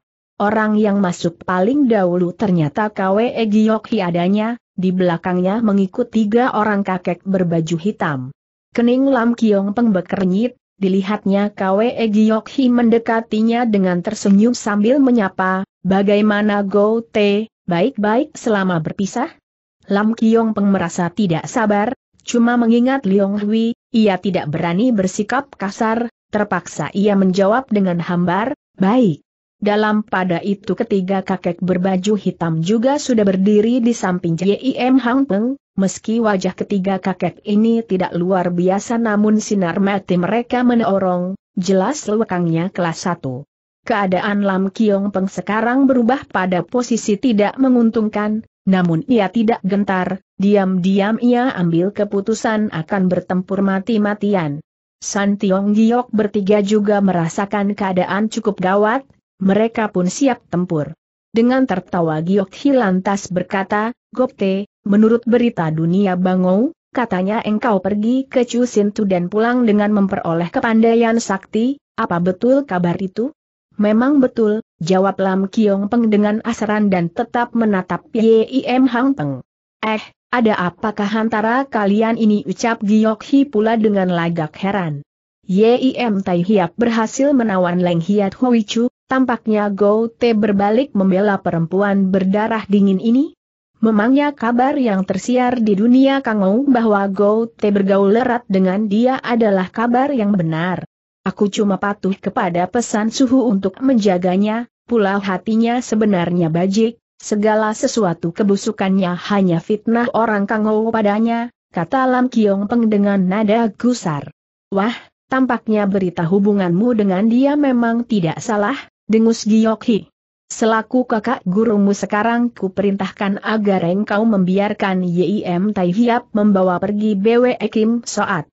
Orang yang masuk paling dahulu ternyata Kwe Giok adanya, di belakangnya mengikut tiga orang kakek berbaju hitam. Kening Lam Kiong Peng bekernyit, dilihatnya Kwe Giok mendekatinya dengan tersenyum sambil menyapa, bagaimana Go Te, baik-baik selama berpisah? Lam Kiong Peng merasa tidak sabar, cuma mengingat Liong Hui, ia tidak berani bersikap kasar, terpaksa ia menjawab dengan hambar, baik. Dalam pada itu ketiga kakek berbaju hitam juga sudah berdiri di samping J.I.M. Hang Peng, meski wajah ketiga kakek ini tidak luar biasa namun sinar mati mereka menorong, jelas lekangnya kelas 1. Keadaan Lam Kiong Peng sekarang berubah pada posisi tidak menguntungkan, namun ia tidak gentar, diam-diam ia ambil keputusan akan bertempur mati-matian. San Tiong Giok bertiga juga merasakan keadaan cukup gawat, mereka pun siap tempur. Dengan tertawa Giok hilantas berkata, Gopte, menurut berita dunia bangau, katanya engkau pergi ke Cusintu dan pulang dengan memperoleh kepandaian sakti, apa betul kabar itu? Memang betul, Jawab Lam Kiong Peng dengan asaran dan tetap menatap Yim Hang Peng. Eh, ada apakah antara kalian ini ucap Giok Hi pula dengan lagak heran. Yim Tai Hiap berhasil menawan Leng Hiat Hui Chu, tampaknya Go Te berbalik membela perempuan berdarah dingin ini? Memangnya kabar yang tersiar di dunia Kangou bahwa Go Te bergaul erat dengan dia adalah kabar yang benar. Aku cuma patuh kepada pesan suhu untuk menjaganya, pula hatinya sebenarnya bajik, segala sesuatu kebusukannya hanya fitnah orang kango padanya, kata Lam Kiong Peng dengan nada gusar. Wah, tampaknya berita hubunganmu dengan dia memang tidak salah, dengus Giok Hi. Selaku kakak gurumu sekarang ku perintahkan agar engkau membiarkan Yim Tai Hiap membawa pergi Bwe Kim Soat.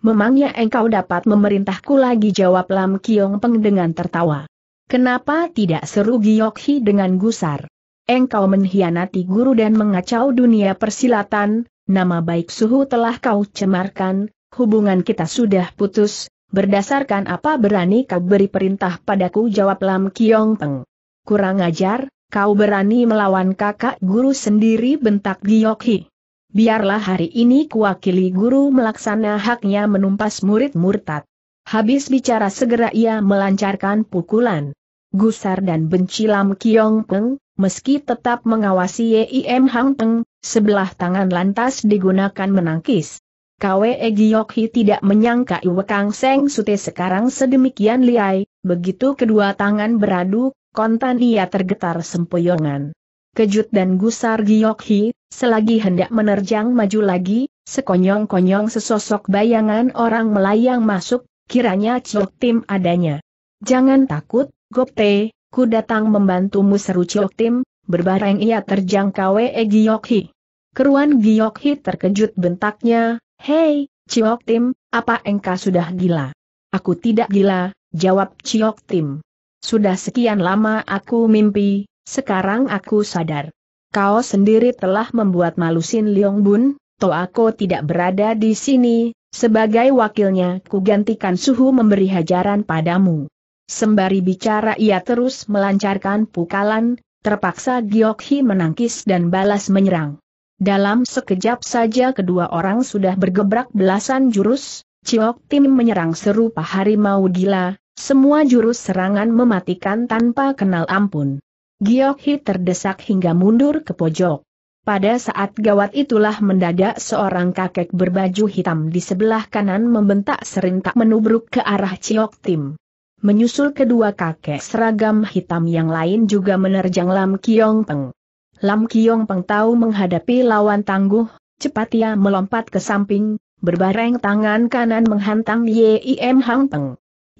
Memangnya engkau dapat memerintahku lagi jawab Lam Kiong Peng dengan tertawa. Kenapa tidak seru Giok Hi dengan gusar? Engkau mengkhianati guru dan mengacau dunia persilatan, nama baik suhu telah kau cemarkan, hubungan kita sudah putus, berdasarkan apa berani kau beri perintah padaku jawab Lam Kiong Peng. Kurang ajar, kau berani melawan kakak guru sendiri bentak Giok Hi. Biarlah hari ini kuwakili guru melaksana haknya menumpas murid murtad. Habis bicara segera ia melancarkan pukulan. Gusar dan benci Lam Kiong Peng, meski tetap mengawasi Yim Hang Peng, sebelah tangan lantas digunakan menangkis. Kwe Hi tidak menyangka Iwe Kang Seng Sute sekarang sedemikian liai, begitu kedua tangan beradu, kontan ia tergetar sempoyongan kejut dan gusar Giokhi, selagi hendak menerjang maju lagi, sekonyong-konyong sesosok bayangan orang melayang masuk, kiranya Chok Tim adanya. Jangan takut, Gopte, ku datang membantumu seru Chok Tim, berbareng ia terjang KWE Giokhi. Keruan Giokhi terkejut bentaknya, Hei, Chok Tim, apa engkau sudah gila? Aku tidak gila, jawab Chok Tim. Sudah sekian lama aku mimpi, sekarang aku sadar. Kau sendiri telah membuat malu Sin Leong Bun, toh aku tidak berada di sini, sebagai wakilnya ku gantikan suhu memberi hajaran padamu. Sembari bicara ia terus melancarkan pukalan, terpaksa Giokhi menangkis dan balas menyerang. Dalam sekejap saja kedua orang sudah bergebrak belasan jurus, Ciok Tim menyerang serupa harimau gila, semua jurus serangan mematikan tanpa kenal ampun. Giokhi terdesak hingga mundur ke pojok. Pada saat gawat itulah mendadak seorang kakek berbaju hitam di sebelah kanan membentak serentak menubruk ke arah Ciok Tim. Menyusul kedua kakek seragam hitam yang lain juga menerjang Lam Kiong Peng. Lam Kiong Peng tahu menghadapi lawan tangguh, cepat ia melompat ke samping, berbareng tangan kanan menghantam Yim Hang Peng.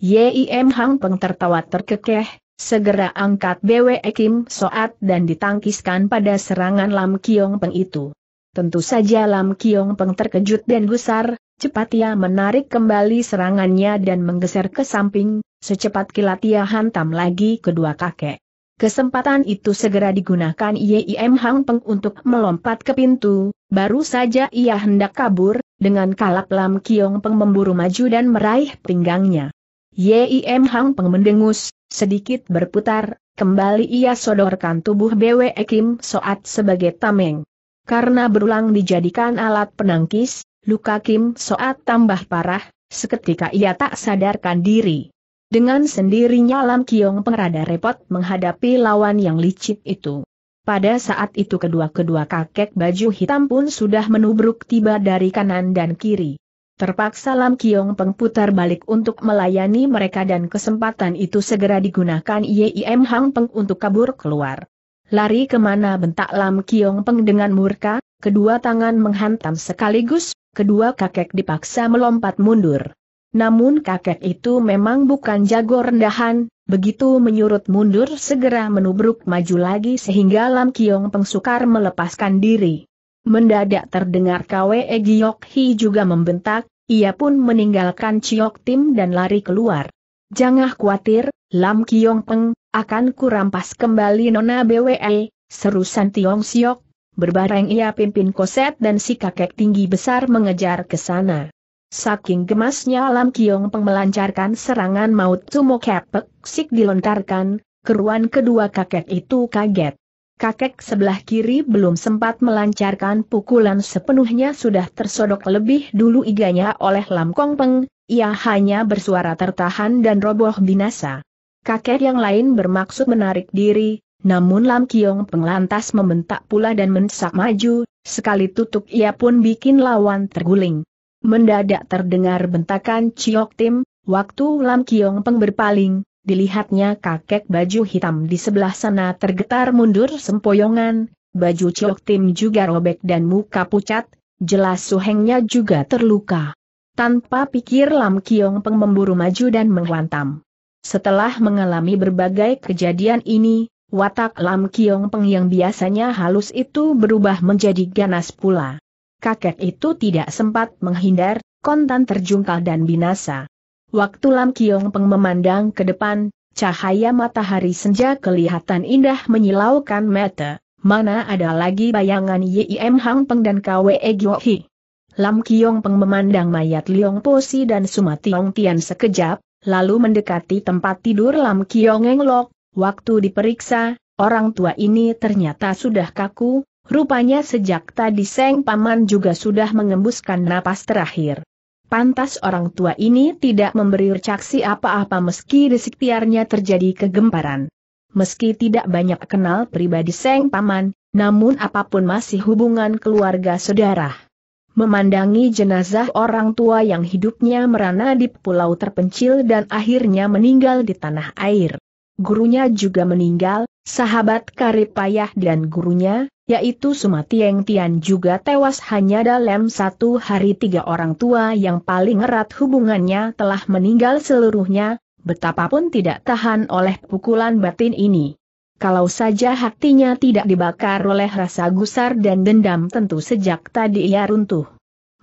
Yim Hang Peng tertawa terkekeh, Segera angkat BWE Kim Soat dan ditangkiskan pada serangan Lam Kiong Peng itu. Tentu saja Lam Kiong Peng terkejut dan gusar, cepat ia menarik kembali serangannya dan menggeser ke samping, secepat kilat ia hantam lagi kedua kakek. Kesempatan itu segera digunakan Yim Hang Peng untuk melompat ke pintu, baru saja ia hendak kabur, dengan kalap Lam Kiong Peng memburu maju dan meraih pinggangnya. Yim Hang Peng mendengus, Sedikit berputar, kembali ia sodorkan tubuh BW Kim Soat sebagai tameng. Karena berulang dijadikan alat penangkis, luka Kim Soat tambah parah, seketika ia tak sadarkan diri. Dengan sendirinya Lam Kiong pengrada repot menghadapi lawan yang licik itu. Pada saat itu kedua-kedua kakek baju hitam pun sudah menubruk tiba dari kanan dan kiri. Terpaksa Lam Kiong Peng putar balik untuk melayani mereka dan kesempatan itu segera digunakan Yim Hang Peng untuk kabur keluar. Lari kemana bentak Lam Kiong Peng dengan murka, kedua tangan menghantam sekaligus, kedua kakek dipaksa melompat mundur. Namun kakek itu memang bukan jago rendahan, begitu menyurut mundur segera menubruk maju lagi sehingga Lam Kiong Peng sukar melepaskan diri. Mendadak terdengar Kwe Giok Hi juga membentak, ia pun meninggalkan Chiok Tim dan lari keluar. Jangan khawatir, Lam Kiong Peng, akan kurampas kembali Nona BWE, seru San Tiong Siok. Berbareng ia pimpin koset dan si kakek tinggi besar mengejar ke sana. Saking gemasnya Lam Kiong Peng melancarkan serangan maut Sumo Kepek, sik dilontarkan, keruan kedua kakek itu kaget kakek sebelah kiri belum sempat melancarkan pukulan sepenuhnya sudah tersodok lebih dulu iganya oleh Lam Kong Peng, ia hanya bersuara tertahan dan roboh binasa. Kakek yang lain bermaksud menarik diri, namun Lam Kiong Peng lantas membentak pula dan mensak maju, sekali tutup ia pun bikin lawan terguling. Mendadak terdengar bentakan Ciok Tim, waktu Lam Kiong Peng berpaling, dilihatnya kakek baju hitam di sebelah sana tergetar mundur sempoyongan, baju Ciok Tim juga robek dan muka pucat, jelas suhengnya juga terluka. Tanpa pikir Lam Kiong Peng memburu maju dan menghantam. Setelah mengalami berbagai kejadian ini, watak Lam Kiong Peng yang biasanya halus itu berubah menjadi ganas pula. Kakek itu tidak sempat menghindar, kontan terjungkal dan binasa. Waktu Lam Kiong Peng memandang ke depan, cahaya matahari senja kelihatan indah menyilaukan mata. Mana ada lagi bayangan Yim Hang Peng dan Kwe Gyo Hi. Lam Kiong Peng memandang mayat Liong Posi dan Sumationg Tian sekejap, lalu mendekati tempat tidur Lam Kiong Eng Lok. Waktu diperiksa, orang tua ini ternyata sudah kaku, rupanya sejak tadi Seng Paman juga sudah mengembuskan napas terakhir. Pantas orang tua ini tidak memberi reaksi apa-apa meski di sekitarnya terjadi kegemparan. Meski tidak banyak kenal pribadi Seng Paman, namun apapun masih hubungan keluarga saudara. Memandangi jenazah orang tua yang hidupnya merana di pulau terpencil dan akhirnya meninggal di tanah air. Gurunya juga meninggal, sahabat Karipayah dan gurunya, yaitu Sumatieng Tian juga tewas hanya dalam satu hari tiga orang tua yang paling erat hubungannya telah meninggal seluruhnya, betapapun tidak tahan oleh pukulan batin ini. Kalau saja hatinya tidak dibakar oleh rasa gusar dan dendam tentu sejak tadi ia runtuh.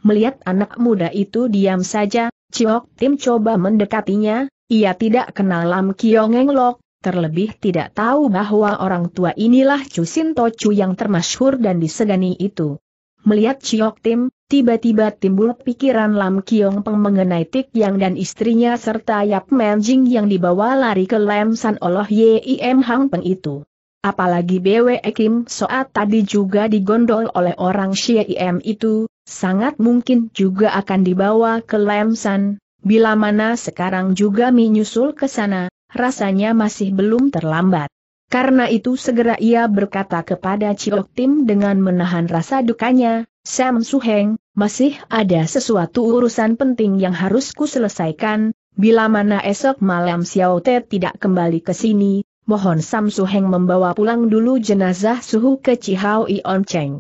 Melihat anak muda itu diam saja, Ciok Tim coba mendekatinya, ia tidak kenal Lam Kiongeng Lok, Terlebih tidak tahu bahwa orang tua inilah Cusin Tochu yang termasyhur dan disegani itu. Melihat Chiok Tim, tiba-tiba timbul pikiran Lam Kiong Peng mengenai Tik Yang dan istrinya serta Yap Men Jing yang dibawa lari ke Lam San Oloh Yim Hang Peng itu. Apalagi BWE Kim Soat tadi juga digondol oleh orang Im itu, sangat mungkin juga akan dibawa ke Lam San, bila mana sekarang juga menyusul ke sana, rasanya masih belum terlambat. Karena itu segera ia berkata kepada Ciok Tim dengan menahan rasa dukanya, Sam Suheng, masih ada sesuatu urusan penting yang harus selesaikan. bila mana esok malam Xiao Te tidak kembali ke sini, mohon Sam Suheng membawa pulang dulu jenazah Suhu ke Cihau Ion Cheng.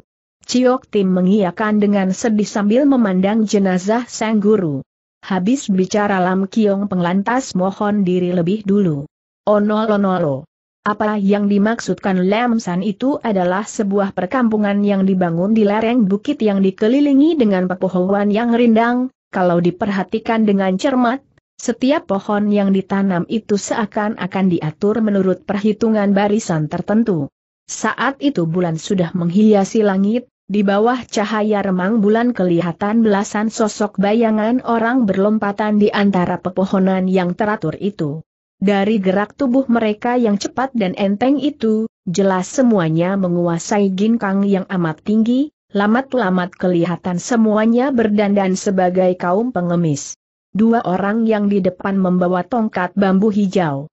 Ciok Tim mengiyakan dengan sedih sambil memandang jenazah sang guru. Habis bicara Lam Kiong penglantas mohon diri lebih dulu. Onolonolo. Apa yang dimaksudkan Lam San itu adalah sebuah perkampungan yang dibangun di lereng bukit yang dikelilingi dengan pepohonan yang rindang, kalau diperhatikan dengan cermat, setiap pohon yang ditanam itu seakan-akan diatur menurut perhitungan barisan tertentu. Saat itu bulan sudah menghiasi langit, di bawah cahaya remang bulan kelihatan belasan sosok bayangan orang berlompatan di antara pepohonan yang teratur itu. Dari gerak tubuh mereka yang cepat dan enteng itu, jelas semuanya menguasai ginkang yang amat tinggi, lamat-lamat kelihatan semuanya berdandan sebagai kaum pengemis. Dua orang yang di depan membawa tongkat bambu hijau.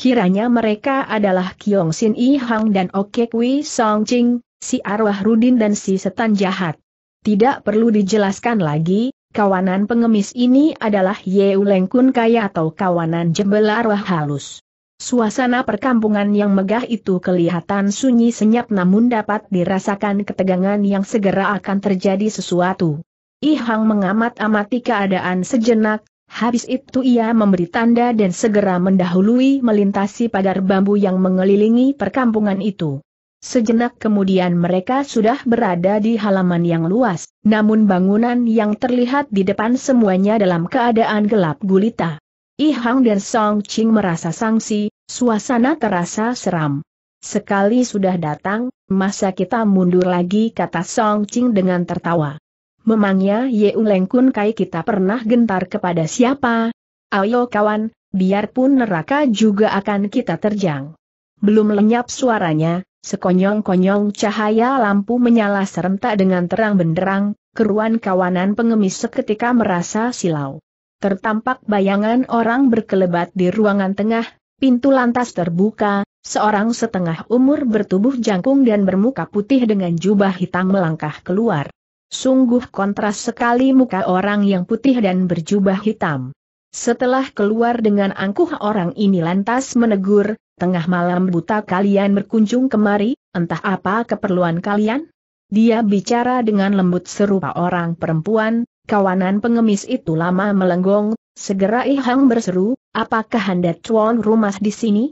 Kiranya mereka adalah Kiong Sin I Hang dan Oke Kui Song Ching, si arwah Rudin dan si setan jahat. Tidak perlu dijelaskan lagi, kawanan pengemis ini adalah Yeuleng Kun Kaya atau kawanan jembel arwah halus. Suasana perkampungan yang megah itu kelihatan sunyi senyap namun dapat dirasakan ketegangan yang segera akan terjadi sesuatu. Ihang mengamat-amati keadaan sejenak, habis itu ia memberi tanda dan segera mendahului melintasi pagar bambu yang mengelilingi perkampungan itu. Sejenak kemudian mereka sudah berada di halaman yang luas, namun bangunan yang terlihat di depan semuanya dalam keadaan gelap gulita. I Hang dan Song Qing merasa sangsi, suasana terasa seram. Sekali sudah datang, masa kita mundur lagi kata Song Qing dengan tertawa. Memangnya Ye Uleng Kun Kai kita pernah gentar kepada siapa? Ayo kawan, biarpun neraka juga akan kita terjang. Belum lenyap suaranya, Sekonyong-konyong cahaya lampu menyala serentak dengan terang benderang, keruan kawanan pengemis seketika merasa silau. Tertampak bayangan orang berkelebat di ruangan tengah, pintu lantas terbuka, seorang setengah umur bertubuh jangkung dan bermuka putih dengan jubah hitam melangkah keluar. Sungguh kontras sekali muka orang yang putih dan berjubah hitam. Setelah keluar dengan angkuh orang ini lantas menegur, tengah malam buta kalian berkunjung kemari, entah apa keperluan kalian? Dia bicara dengan lembut serupa orang perempuan, kawanan pengemis itu lama melenggong, segera Ihang berseru, apakah Anda tuan rumah di sini?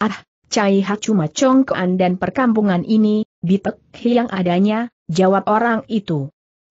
Ah, Cai cuma congkoan dan perkampungan ini, bitek yang adanya, jawab orang itu.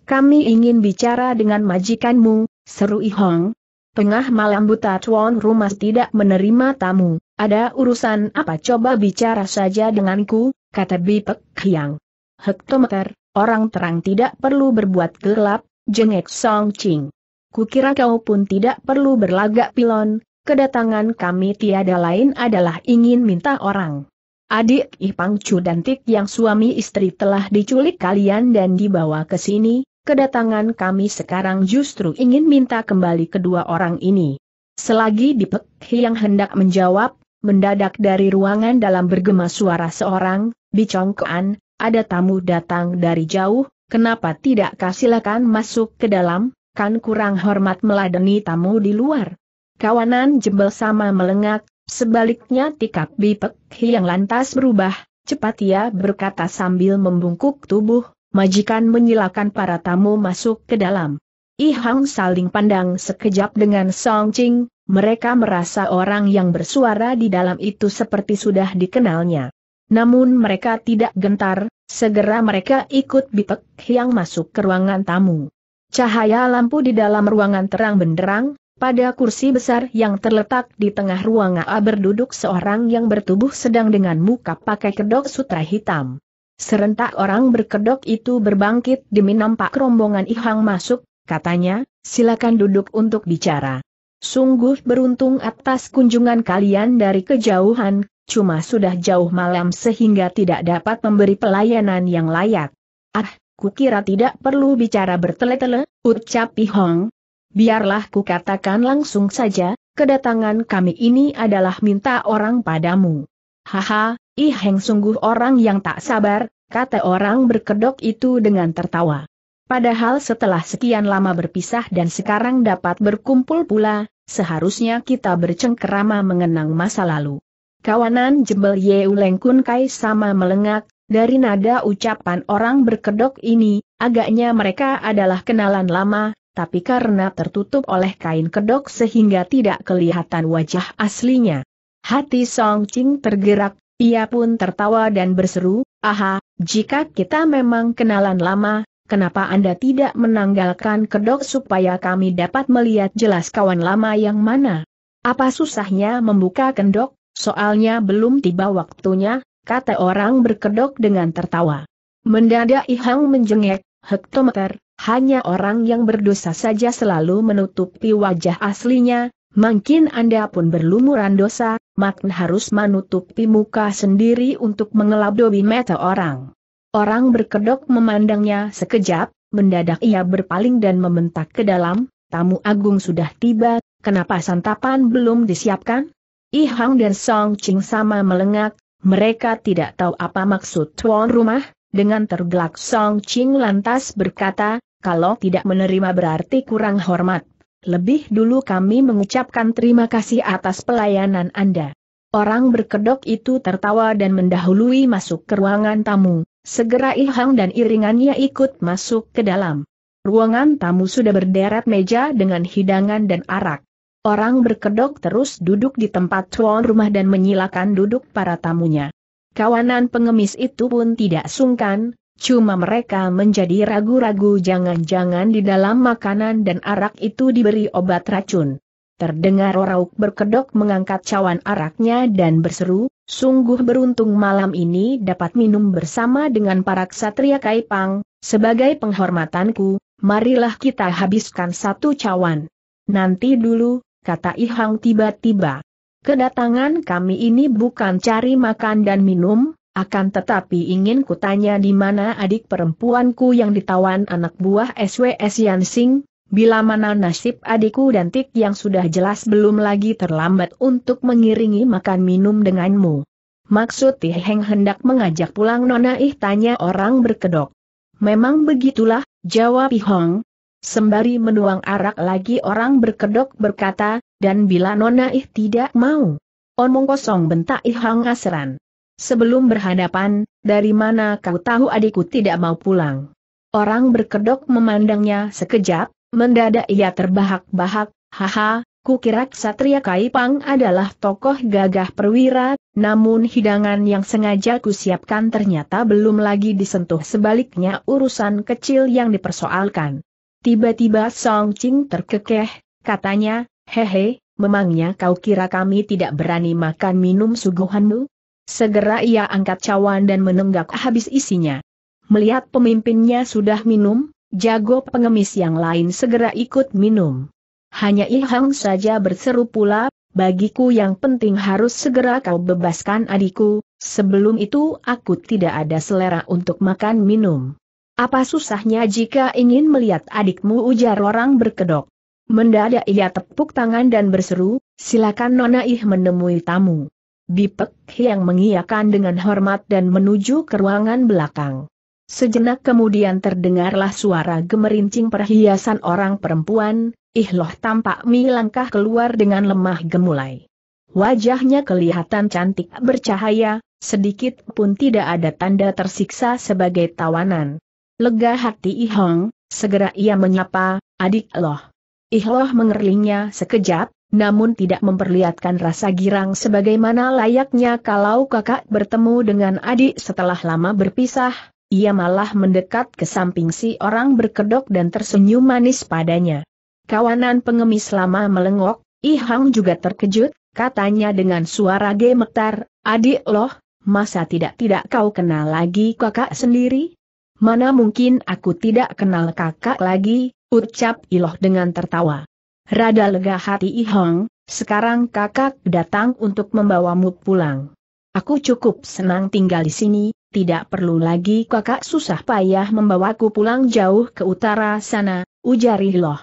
Kami ingin bicara dengan majikanmu, seru Ihong, Tengah malam buta tuan rumah tidak menerima tamu, ada urusan apa coba bicara saja denganku, kata Bipek Hyang. Hektometer, orang terang tidak perlu berbuat gelap, jengek Song Ching. Kukira kau pun tidak perlu berlagak pilon, kedatangan kami tiada lain adalah ingin minta orang. Adik Ipang Chu dan Tik yang suami istri telah diculik kalian dan dibawa ke sini, kedatangan kami sekarang justru ingin minta kembali kedua orang ini. Selagi di Pek yang hendak menjawab, mendadak dari ruangan dalam bergema suara seorang, bicongkoan, ada tamu datang dari jauh, kenapa tidak kasilakan masuk ke dalam, kan kurang hormat meladeni tamu di luar. Kawanan jebel sama melengak, sebaliknya tikap bipek yang lantas berubah, cepat ia berkata sambil membungkuk tubuh, majikan menyilakan para tamu masuk ke dalam. I saling pandang sekejap dengan Song Qing, mereka merasa orang yang bersuara di dalam itu seperti sudah dikenalnya. Namun mereka tidak gentar, segera mereka ikut Bipek yang masuk ke ruangan tamu. Cahaya lampu di dalam ruangan terang benderang, pada kursi besar yang terletak di tengah ruangan berduduk seorang yang bertubuh sedang dengan muka pakai kedok sutra hitam. Serentak orang berkedok itu berbangkit demi nampak rombongan Ihang masuk, katanya, silakan duduk untuk bicara. Sungguh beruntung atas kunjungan kalian dari kejauhan, cuma sudah jauh malam sehingga tidak dapat memberi pelayanan yang layak. Ah, kukira tidak perlu bicara bertele-tele, ucap Ihong. Biarlah ku katakan langsung saja, kedatangan kami ini adalah minta orang padamu. Haha, Ih Heng sungguh orang yang tak sabar, kata orang berkedok itu dengan tertawa. Padahal setelah sekian lama berpisah dan sekarang dapat berkumpul pula, seharusnya kita bercengkerama mengenang masa lalu. Kawanan jebel Yeuleng Kun Kai sama melengak, dari nada ucapan orang berkedok ini, agaknya mereka adalah kenalan lama, tapi karena tertutup oleh kain kedok sehingga tidak kelihatan wajah aslinya. Hati Song Ching tergerak, ia pun tertawa dan berseru, aha, jika kita memang kenalan lama, kenapa Anda tidak menanggalkan kedok supaya kami dapat melihat jelas kawan lama yang mana? Apa susahnya membuka kendok, soalnya belum tiba waktunya, kata orang berkedok dengan tertawa. Mendadak Ihang menjengek, hektometer, hanya orang yang berdosa saja selalu menutupi wajah aslinya, makin Anda pun berlumuran dosa, Makn harus menutupi muka sendiri untuk mengelap dobi mata orang. Orang berkedok memandangnya sekejap, mendadak ia berpaling dan membentak ke dalam, tamu agung sudah tiba, kenapa santapan belum disiapkan? Ihang dan Song Ching sama melengak, mereka tidak tahu apa maksud tuan rumah, dengan tergelak Song Ching lantas berkata, kalau tidak menerima berarti kurang hormat. Lebih dulu kami mengucapkan terima kasih atas pelayanan Anda. Orang berkedok itu tertawa dan mendahului masuk ke ruangan tamu. Segera Ilhang dan iringannya ikut masuk ke dalam. Ruangan tamu sudah berderet meja dengan hidangan dan arak. Orang berkedok terus duduk di tempat tuan rumah dan menyilakan duduk para tamunya. Kawanan pengemis itu pun tidak sungkan, Cuma mereka menjadi ragu-ragu jangan-jangan di dalam makanan dan arak itu diberi obat racun. Terdengar Rauk berkedok mengangkat cawan araknya dan berseru, sungguh beruntung malam ini dapat minum bersama dengan para ksatria Kaipang, sebagai penghormatanku, marilah kita habiskan satu cawan. Nanti dulu, kata Ihang tiba-tiba. Kedatangan kami ini bukan cari makan dan minum, akan tetapi ingin kutanya di mana adik perempuanku yang ditawan anak buah SWS Yansing, bila mana nasib adikku dan Tik yang sudah jelas belum lagi terlambat untuk mengiringi makan minum denganmu. Maksud Heng hendak mengajak pulang Nona Ih tanya orang berkedok. Memang begitulah, jawab Hong. Sembari menuang arak lagi orang berkedok berkata, dan bila Nona Ih tidak mau. Omong kosong bentak Ihong Asran. Sebelum berhadapan, dari mana kau tahu adikku tidak mau pulang? Orang berkedok memandangnya sekejap, mendadak ia terbahak-bahak, haha, kukira Satria Kaipang adalah tokoh gagah perwira, namun hidangan yang sengaja kusiapkan ternyata belum lagi disentuh sebaliknya urusan kecil yang dipersoalkan. Tiba-tiba Song Ching terkekeh, katanya, hehe, memangnya kau kira kami tidak berani makan minum suguhanmu? Segera ia angkat cawan dan menenggak habis isinya. Melihat pemimpinnya sudah minum, jago pengemis yang lain segera ikut minum. Hanya Ihang saja berseru pula, bagiku yang penting harus segera kau bebaskan adikku, sebelum itu aku tidak ada selera untuk makan minum. Apa susahnya jika ingin melihat adikmu ujar orang berkedok. Mendadak ia tepuk tangan dan berseru, silakan Nona Ih menemui tamu. Bipek yang mengiakan dengan hormat dan menuju ke ruangan belakang. Sejenak kemudian terdengarlah suara gemerincing perhiasan orang perempuan, Ihloh tampak mi langkah keluar dengan lemah gemulai. Wajahnya kelihatan cantik bercahaya, sedikit pun tidak ada tanda tersiksa sebagai tawanan. Lega hati Ihong, segera ia menyapa, adik Loh. Ihloh mengerlingnya sekejap, namun tidak memperlihatkan rasa girang sebagaimana layaknya kalau kakak bertemu dengan adik setelah lama berpisah, ia malah mendekat ke samping si orang berkedok dan tersenyum manis padanya. Kawanan pengemis lama melengok, Ihang juga terkejut, katanya dengan suara gemetar, adik loh, masa tidak-tidak kau kenal lagi kakak sendiri? Mana mungkin aku tidak kenal kakak lagi, ucap Iloh dengan tertawa. Rada lega hati Ihong, sekarang kakak datang untuk membawamu pulang. Aku cukup senang tinggal di sini, tidak perlu lagi kakak susah payah membawaku pulang jauh ke utara sana, ujar Ihloh.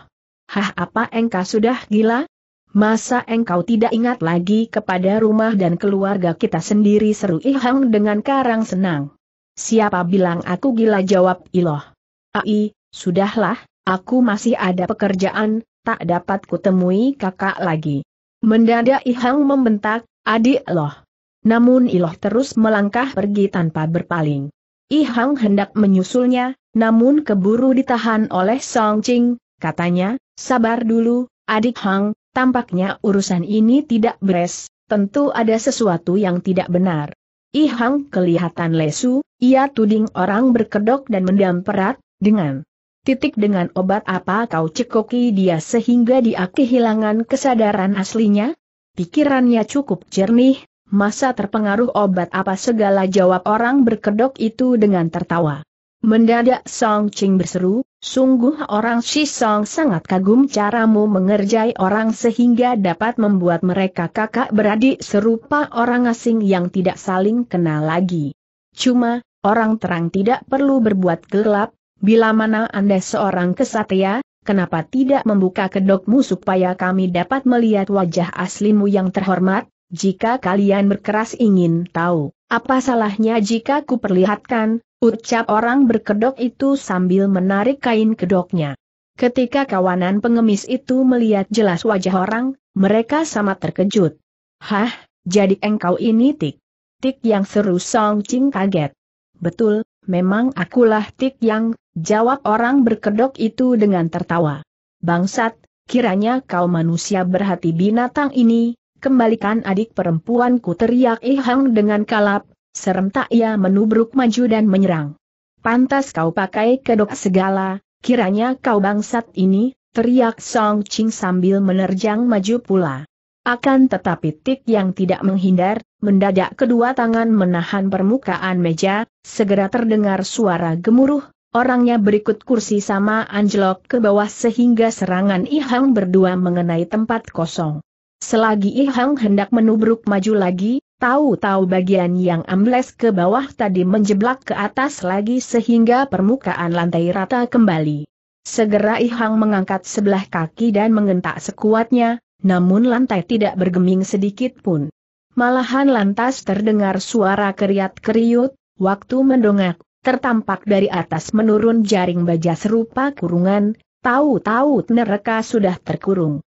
Hah apa engkau sudah gila? Masa engkau tidak ingat lagi kepada rumah dan keluarga kita sendiri seru Ihong dengan karang senang. Siapa bilang aku gila jawab Iloh. Ai, sudahlah, aku masih ada pekerjaan, tak dapat kutemui kakak lagi. Mendadak Ihang membentak, adik loh. Namun Iloh terus melangkah pergi tanpa berpaling. Ihang hendak menyusulnya, namun keburu ditahan oleh Song Ching, katanya, sabar dulu, adik Hang, tampaknya urusan ini tidak beres, tentu ada sesuatu yang tidak benar. Ihang kelihatan lesu, ia tuding orang berkedok dan mendam perat, dengan Titik dengan obat apa kau cekoki dia sehingga dia kehilangan kesadaran aslinya? Pikirannya cukup jernih, masa terpengaruh obat apa segala jawab orang berkedok itu dengan tertawa. Mendadak Song Ching berseru, sungguh orang Song sangat kagum caramu mengerjai orang sehingga dapat membuat mereka kakak beradik serupa orang asing yang tidak saling kenal lagi. Cuma, orang terang tidak perlu berbuat gelap, Bila mana Anda seorang kesatria, kenapa tidak membuka kedokmu supaya kami dapat melihat wajah aslimu yang terhormat? Jika kalian berkeras ingin tahu, apa salahnya jika ku perlihatkan, ucap orang berkedok itu sambil menarik kain kedoknya. Ketika kawanan pengemis itu melihat jelas wajah orang, mereka sama terkejut. Hah, jadi engkau ini tik. Tik yang seru Song Ching kaget. Betul, memang akulah Tik Yang, jawab orang berkedok itu dengan tertawa. Bangsat, kiranya kau manusia berhati binatang ini, kembalikan adik perempuanku teriak Ihang dengan kalap, serentak ia menubruk maju dan menyerang. Pantas kau pakai kedok segala, kiranya kau bangsat ini, teriak Song Ching sambil menerjang maju pula. Akan tetapi Tik yang tidak menghindar, mendadak kedua tangan menahan permukaan meja, segera terdengar suara gemuruh, orangnya berikut kursi sama anjlok ke bawah sehingga serangan Ihang berdua mengenai tempat kosong. Selagi Ihang hendak menubruk maju lagi, tahu-tahu bagian yang ambles ke bawah tadi menjeblak ke atas lagi sehingga permukaan lantai rata kembali. Segera Ihang mengangkat sebelah kaki dan mengentak sekuatnya, namun lantai tidak bergeming sedikit pun. Malahan lantas terdengar suara keriat-keriut, waktu mendongak, tertampak dari atas menurun jaring baja serupa kurungan, tahu-tahu neraka sudah terkurung.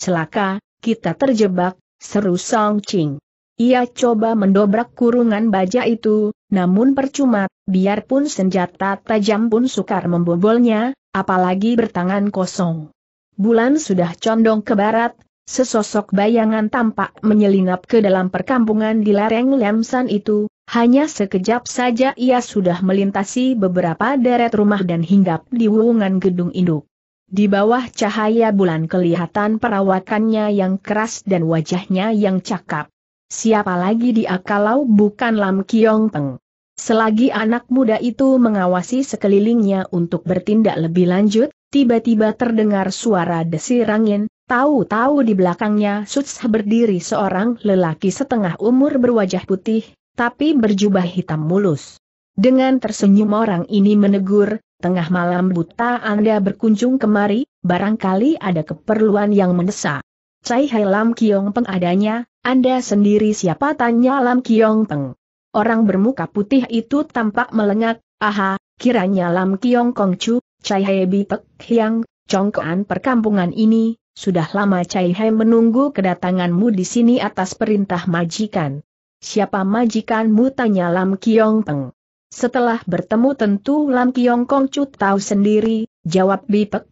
Celaka, kita terjebak, seru Song Ching. Ia coba mendobrak kurungan baja itu, namun percuma, biarpun senjata tajam pun sukar membobolnya, apalagi bertangan kosong. Bulan sudah condong ke barat, Sesosok bayangan tampak menyelinap ke dalam perkampungan di lereng Lemsan itu, hanya sekejap saja ia sudah melintasi beberapa deret rumah dan hinggap di wungan gedung induk. Di bawah cahaya bulan kelihatan perawakannya yang keras dan wajahnya yang cakap. Siapa lagi dia kalau bukan Lam Kiong Peng. Selagi anak muda itu mengawasi sekelilingnya untuk bertindak lebih lanjut, tiba-tiba terdengar suara desir angin, Tahu-tahu di belakangnya Suts berdiri seorang lelaki setengah umur berwajah putih, tapi berjubah hitam mulus. Dengan tersenyum orang ini menegur, tengah malam buta Anda berkunjung kemari, barangkali ada keperluan yang mendesak. Cai Hai Lam Kiong Peng adanya, Anda sendiri siapa tanya Lam Kiong Peng. Orang bermuka putih itu tampak melengak, aha, kiranya Lam Kiong Chu, Cai Hai Bi Pek Hiang, congkoan perkampungan ini, sudah lama Cai Hai menunggu kedatanganmu di sini atas perintah majikan. Siapa majikanmu tanya Lam Kiong Peng. Setelah bertemu tentu Lam Kiong Kong Cut tahu sendiri, jawab Bi Pek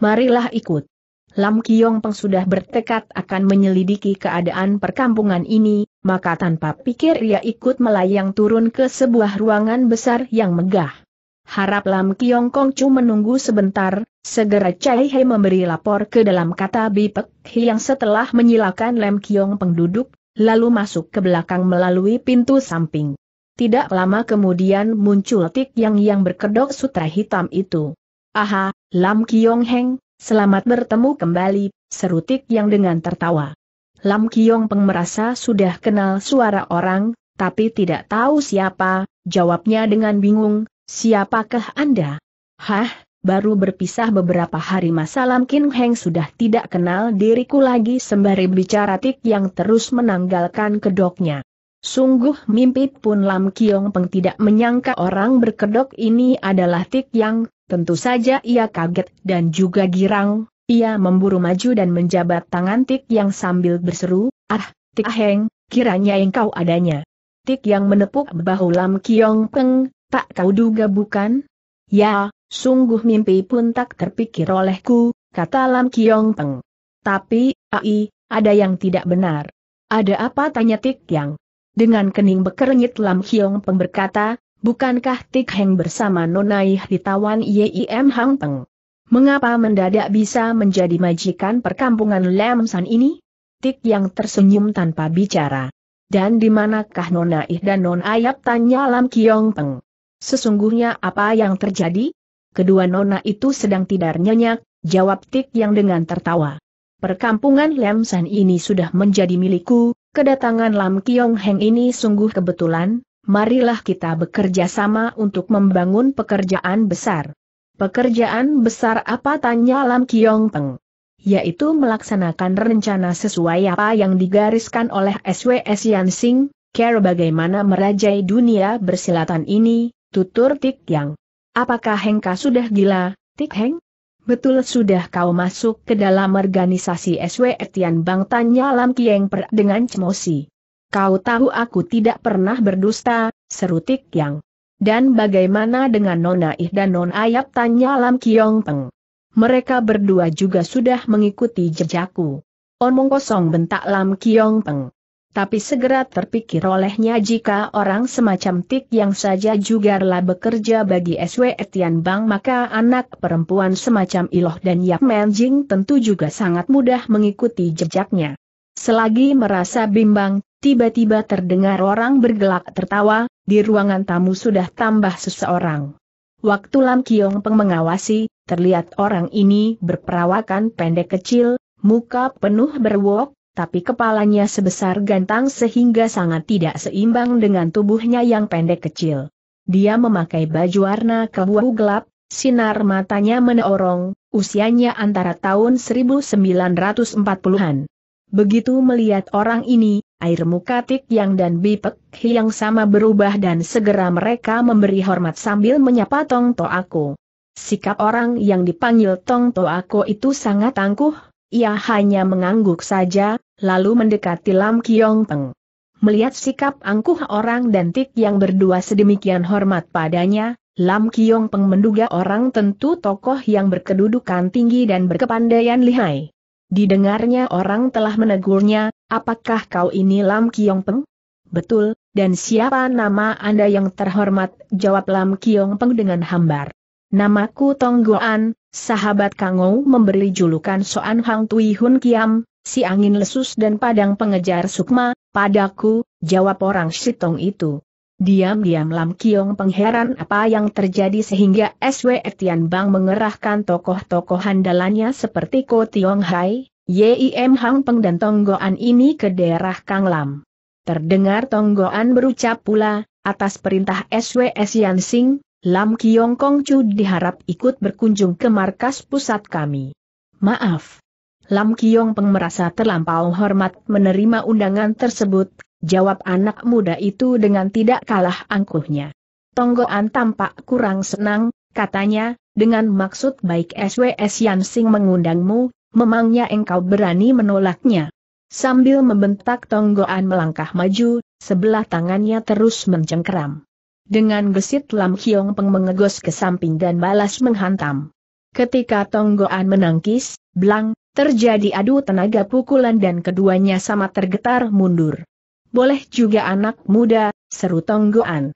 Marilah ikut. Lam Kiong Peng sudah bertekad akan menyelidiki keadaan perkampungan ini, maka tanpa pikir ia ikut melayang turun ke sebuah ruangan besar yang megah. Harap Lam Kiong Kong Chu menunggu sebentar, segera Chai Hei memberi lapor ke dalam kata Bipek yang setelah menyilakan Lam Kiong penduduk, lalu masuk ke belakang melalui pintu samping. Tidak lama kemudian muncul Tik Yang yang berkedok sutra hitam itu. Aha, Lam Kiong Heng, selamat bertemu kembali, seru Tik Yang dengan tertawa. Lam Kiong Peng merasa sudah kenal suara orang, tapi tidak tahu siapa, jawabnya dengan bingung, Siapakah Anda? Hah, baru berpisah beberapa hari masa Lam Kin Heng sudah tidak kenal diriku lagi sembari bicara Tik yang terus menanggalkan kedoknya. Sungguh mimpi pun Lam Kiong Peng tidak menyangka orang berkedok ini adalah Tik yang, tentu saja ia kaget dan juga girang, ia memburu maju dan menjabat tangan Tik yang sambil berseru, ah, Tik Heng, kiranya engkau adanya. Tik yang menepuk bahu Lam Kiong Peng, Tak kau duga bukan? Ya, sungguh mimpi pun tak terpikir olehku, kata Lam Kiong Peng. Tapi, ai, ada yang tidak benar. Ada apa tanya Tik Yang? Dengan kening bekernyit Lam Kiong Peng berkata, bukankah Tik Heng bersama Nonaih ditawan Yim Hang Peng? Mengapa mendadak bisa menjadi majikan perkampungan Lam San ini? Tik Yang tersenyum tanpa bicara. Dan di manakah Nonaih dan Non Ayap tanya Lam Kiong Peng. Sesungguhnya apa yang terjadi? Kedua nona itu sedang tidak nyenyak, jawab Tik yang dengan tertawa. Perkampungan Lam San ini sudah menjadi milikku, kedatangan Lam Kiong Heng ini sungguh kebetulan, marilah kita bekerja sama untuk membangun pekerjaan besar. Pekerjaan besar apa tanya Lam Kiong Peng? Yaitu melaksanakan rencana sesuai apa yang digariskan oleh SWS Yansing, care bagaimana merajai dunia bersilatan ini, tutur Tik Yang. Apakah Hengka sudah gila, Tik Heng? Betul sudah kau masuk ke dalam organisasi SW Etian Bang tanya Lam Kieng Per dengan cemosi. Kau tahu aku tidak pernah berdusta, seru Tik Yang. Dan bagaimana dengan Nona Ih dan Non Ayap tanya Lam Kiong Peng. Mereka berdua juga sudah mengikuti jejakku. Omong kosong bentak Lam Kiong Peng tapi segera terpikir olehnya jika orang semacam Tik yang saja juga rela bekerja bagi SW Etian Bang maka anak perempuan semacam Iloh dan Yap Menjing tentu juga sangat mudah mengikuti jejaknya. Selagi merasa bimbang, tiba-tiba terdengar orang bergelak tertawa, di ruangan tamu sudah tambah seseorang. Waktu Lam Kiong Peng mengawasi, terlihat orang ini berperawakan pendek kecil, muka penuh berwok, tapi kepalanya sebesar gantang sehingga sangat tidak seimbang dengan tubuhnya yang pendek kecil. Dia memakai baju warna kebuahu gelap, sinar matanya menorong, usianya antara tahun 1940-an. Begitu melihat orang ini, air muka Tik Yang dan Bipek Yang sama berubah dan segera mereka memberi hormat sambil menyapa Tong aku. Sikap orang yang dipanggil Tong aku itu sangat tangguh, ia hanya mengangguk saja, lalu mendekati Lam Kiong Peng. Melihat sikap angkuh orang dan Tik yang berdua sedemikian hormat padanya, Lam Kiong Peng menduga orang tentu tokoh yang berkedudukan tinggi dan berkepandaian lihai. Didengarnya orang telah menegurnya, apakah kau ini Lam Kiong Peng? Betul, dan siapa nama Anda yang terhormat? Jawab Lam Kiong Peng dengan hambar. Namaku Tong Goan, sahabat Kangou memberi julukan Soan Hang Tui Hun Kiam, si angin lesus dan padang pengejar sukma, padaku, jawab orang Sitong itu. Diam-diam Lam Kiong pengheran apa yang terjadi sehingga SW Etian Bang mengerahkan tokoh-tokoh handalannya seperti Ko Tiong Hai, YIM Hang Peng dan Tong Goan ini ke daerah Kang Lam. Terdengar Tong Goan berucap pula, atas perintah SW Sian Sing, Lam Kiong Kong Chu diharap ikut berkunjung ke markas pusat kami. Maaf. Lam Kiong Peng merasa terlampau hormat menerima undangan tersebut, jawab anak muda itu dengan tidak kalah angkuhnya. Tonggoan tampak kurang senang, katanya, dengan maksud baik SWS Yansing mengundangmu, memangnya engkau berani menolaknya. Sambil membentak Tonggoan melangkah maju, sebelah tangannya terus mencengkeram. Dengan gesit Lam Kiong Peng mengegos ke samping dan balas menghantam. Ketika Tong Goan menangkis, blang, terjadi adu tenaga pukulan dan keduanya sama tergetar mundur. Boleh juga anak muda, seru Tong Goan.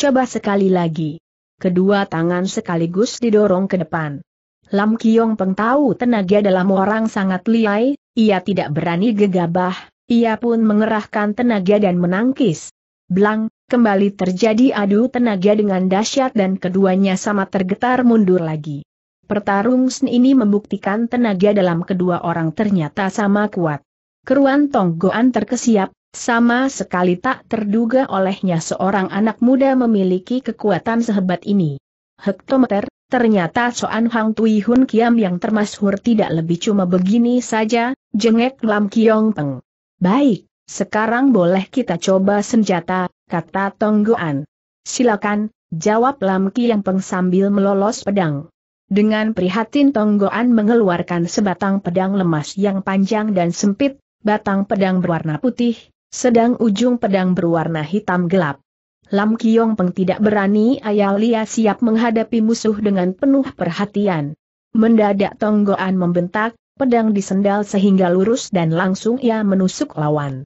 Coba sekali lagi. Kedua tangan sekaligus didorong ke depan. Lam Kiong Peng tahu tenaga dalam orang sangat liai, ia tidak berani gegabah, ia pun mengerahkan tenaga dan menangkis. Blang, kembali terjadi adu tenaga dengan dahsyat dan keduanya sama tergetar mundur lagi. Pertarung Sen ini membuktikan tenaga dalam kedua orang ternyata sama kuat. Keruan Tonggoan terkesiap, sama sekali tak terduga olehnya seorang anak muda memiliki kekuatan sehebat ini. Hektometer, ternyata Soan Hang Tui Hun Kiam yang termasyhur tidak lebih cuma begini saja, jengek Lam Kiong Peng. Baik, sekarang boleh kita coba senjata, kata Tonggoan. Silakan, jawab Lamki yang peng sambil melolos pedang. Dengan prihatin Tonggoan mengeluarkan sebatang pedang lemas yang panjang dan sempit, batang pedang berwarna putih, sedang ujung pedang berwarna hitam gelap. Lam Kiong Peng tidak berani Ayalia siap menghadapi musuh dengan penuh perhatian. Mendadak Tonggoan membentak, pedang disendal sehingga lurus dan langsung ia menusuk lawan.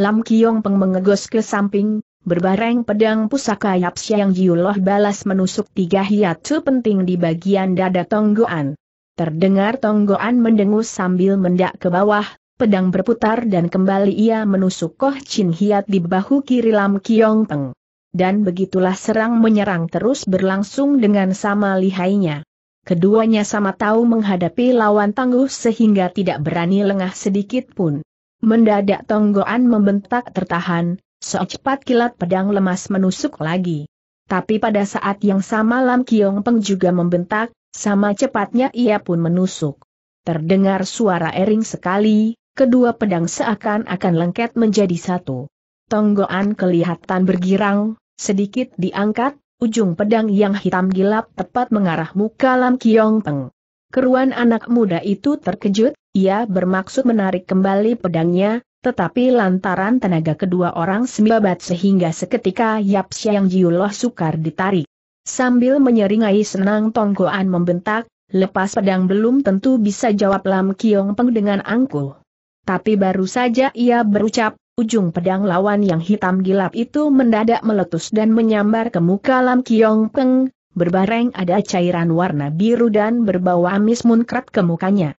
Lam Kiong Peng mengegos ke samping, berbareng pedang pusaka Yap Siang Jiuloh balas menusuk tiga hiatu penting di bagian dada Tonggoan. Terdengar Tonggoan mendengus sambil mendak ke bawah, pedang berputar dan kembali ia menusuk Koh Chin Hiat di bahu kiri Lam Kiong Peng. Dan begitulah serang menyerang terus berlangsung dengan sama lihainya. Keduanya sama tahu menghadapi lawan tangguh sehingga tidak berani lengah sedikit pun. Mendadak tonggoan membentak tertahan, secepat kilat pedang lemas menusuk lagi. Tapi pada saat yang sama Lam Kiong Peng juga membentak, sama cepatnya ia pun menusuk. Terdengar suara ering sekali, kedua pedang seakan-akan lengket menjadi satu. Tonggoan kelihatan bergirang, sedikit diangkat, ujung pedang yang hitam gelap tepat mengarah muka Lam Kiong Peng. Keruan anak muda itu terkejut, ia bermaksud menarik kembali pedangnya, tetapi lantaran tenaga kedua orang sembabat sehingga seketika Yap Siang Jiuloh sukar ditarik. Sambil menyeringai senang tonggoan membentak, lepas pedang belum tentu bisa jawab Lam Kiong Peng dengan angkuh. Tapi baru saja ia berucap, ujung pedang lawan yang hitam gilap itu mendadak meletus dan menyambar ke muka Lam Kiong Peng, berbareng ada cairan warna biru dan berbau amis munkrat ke mukanya.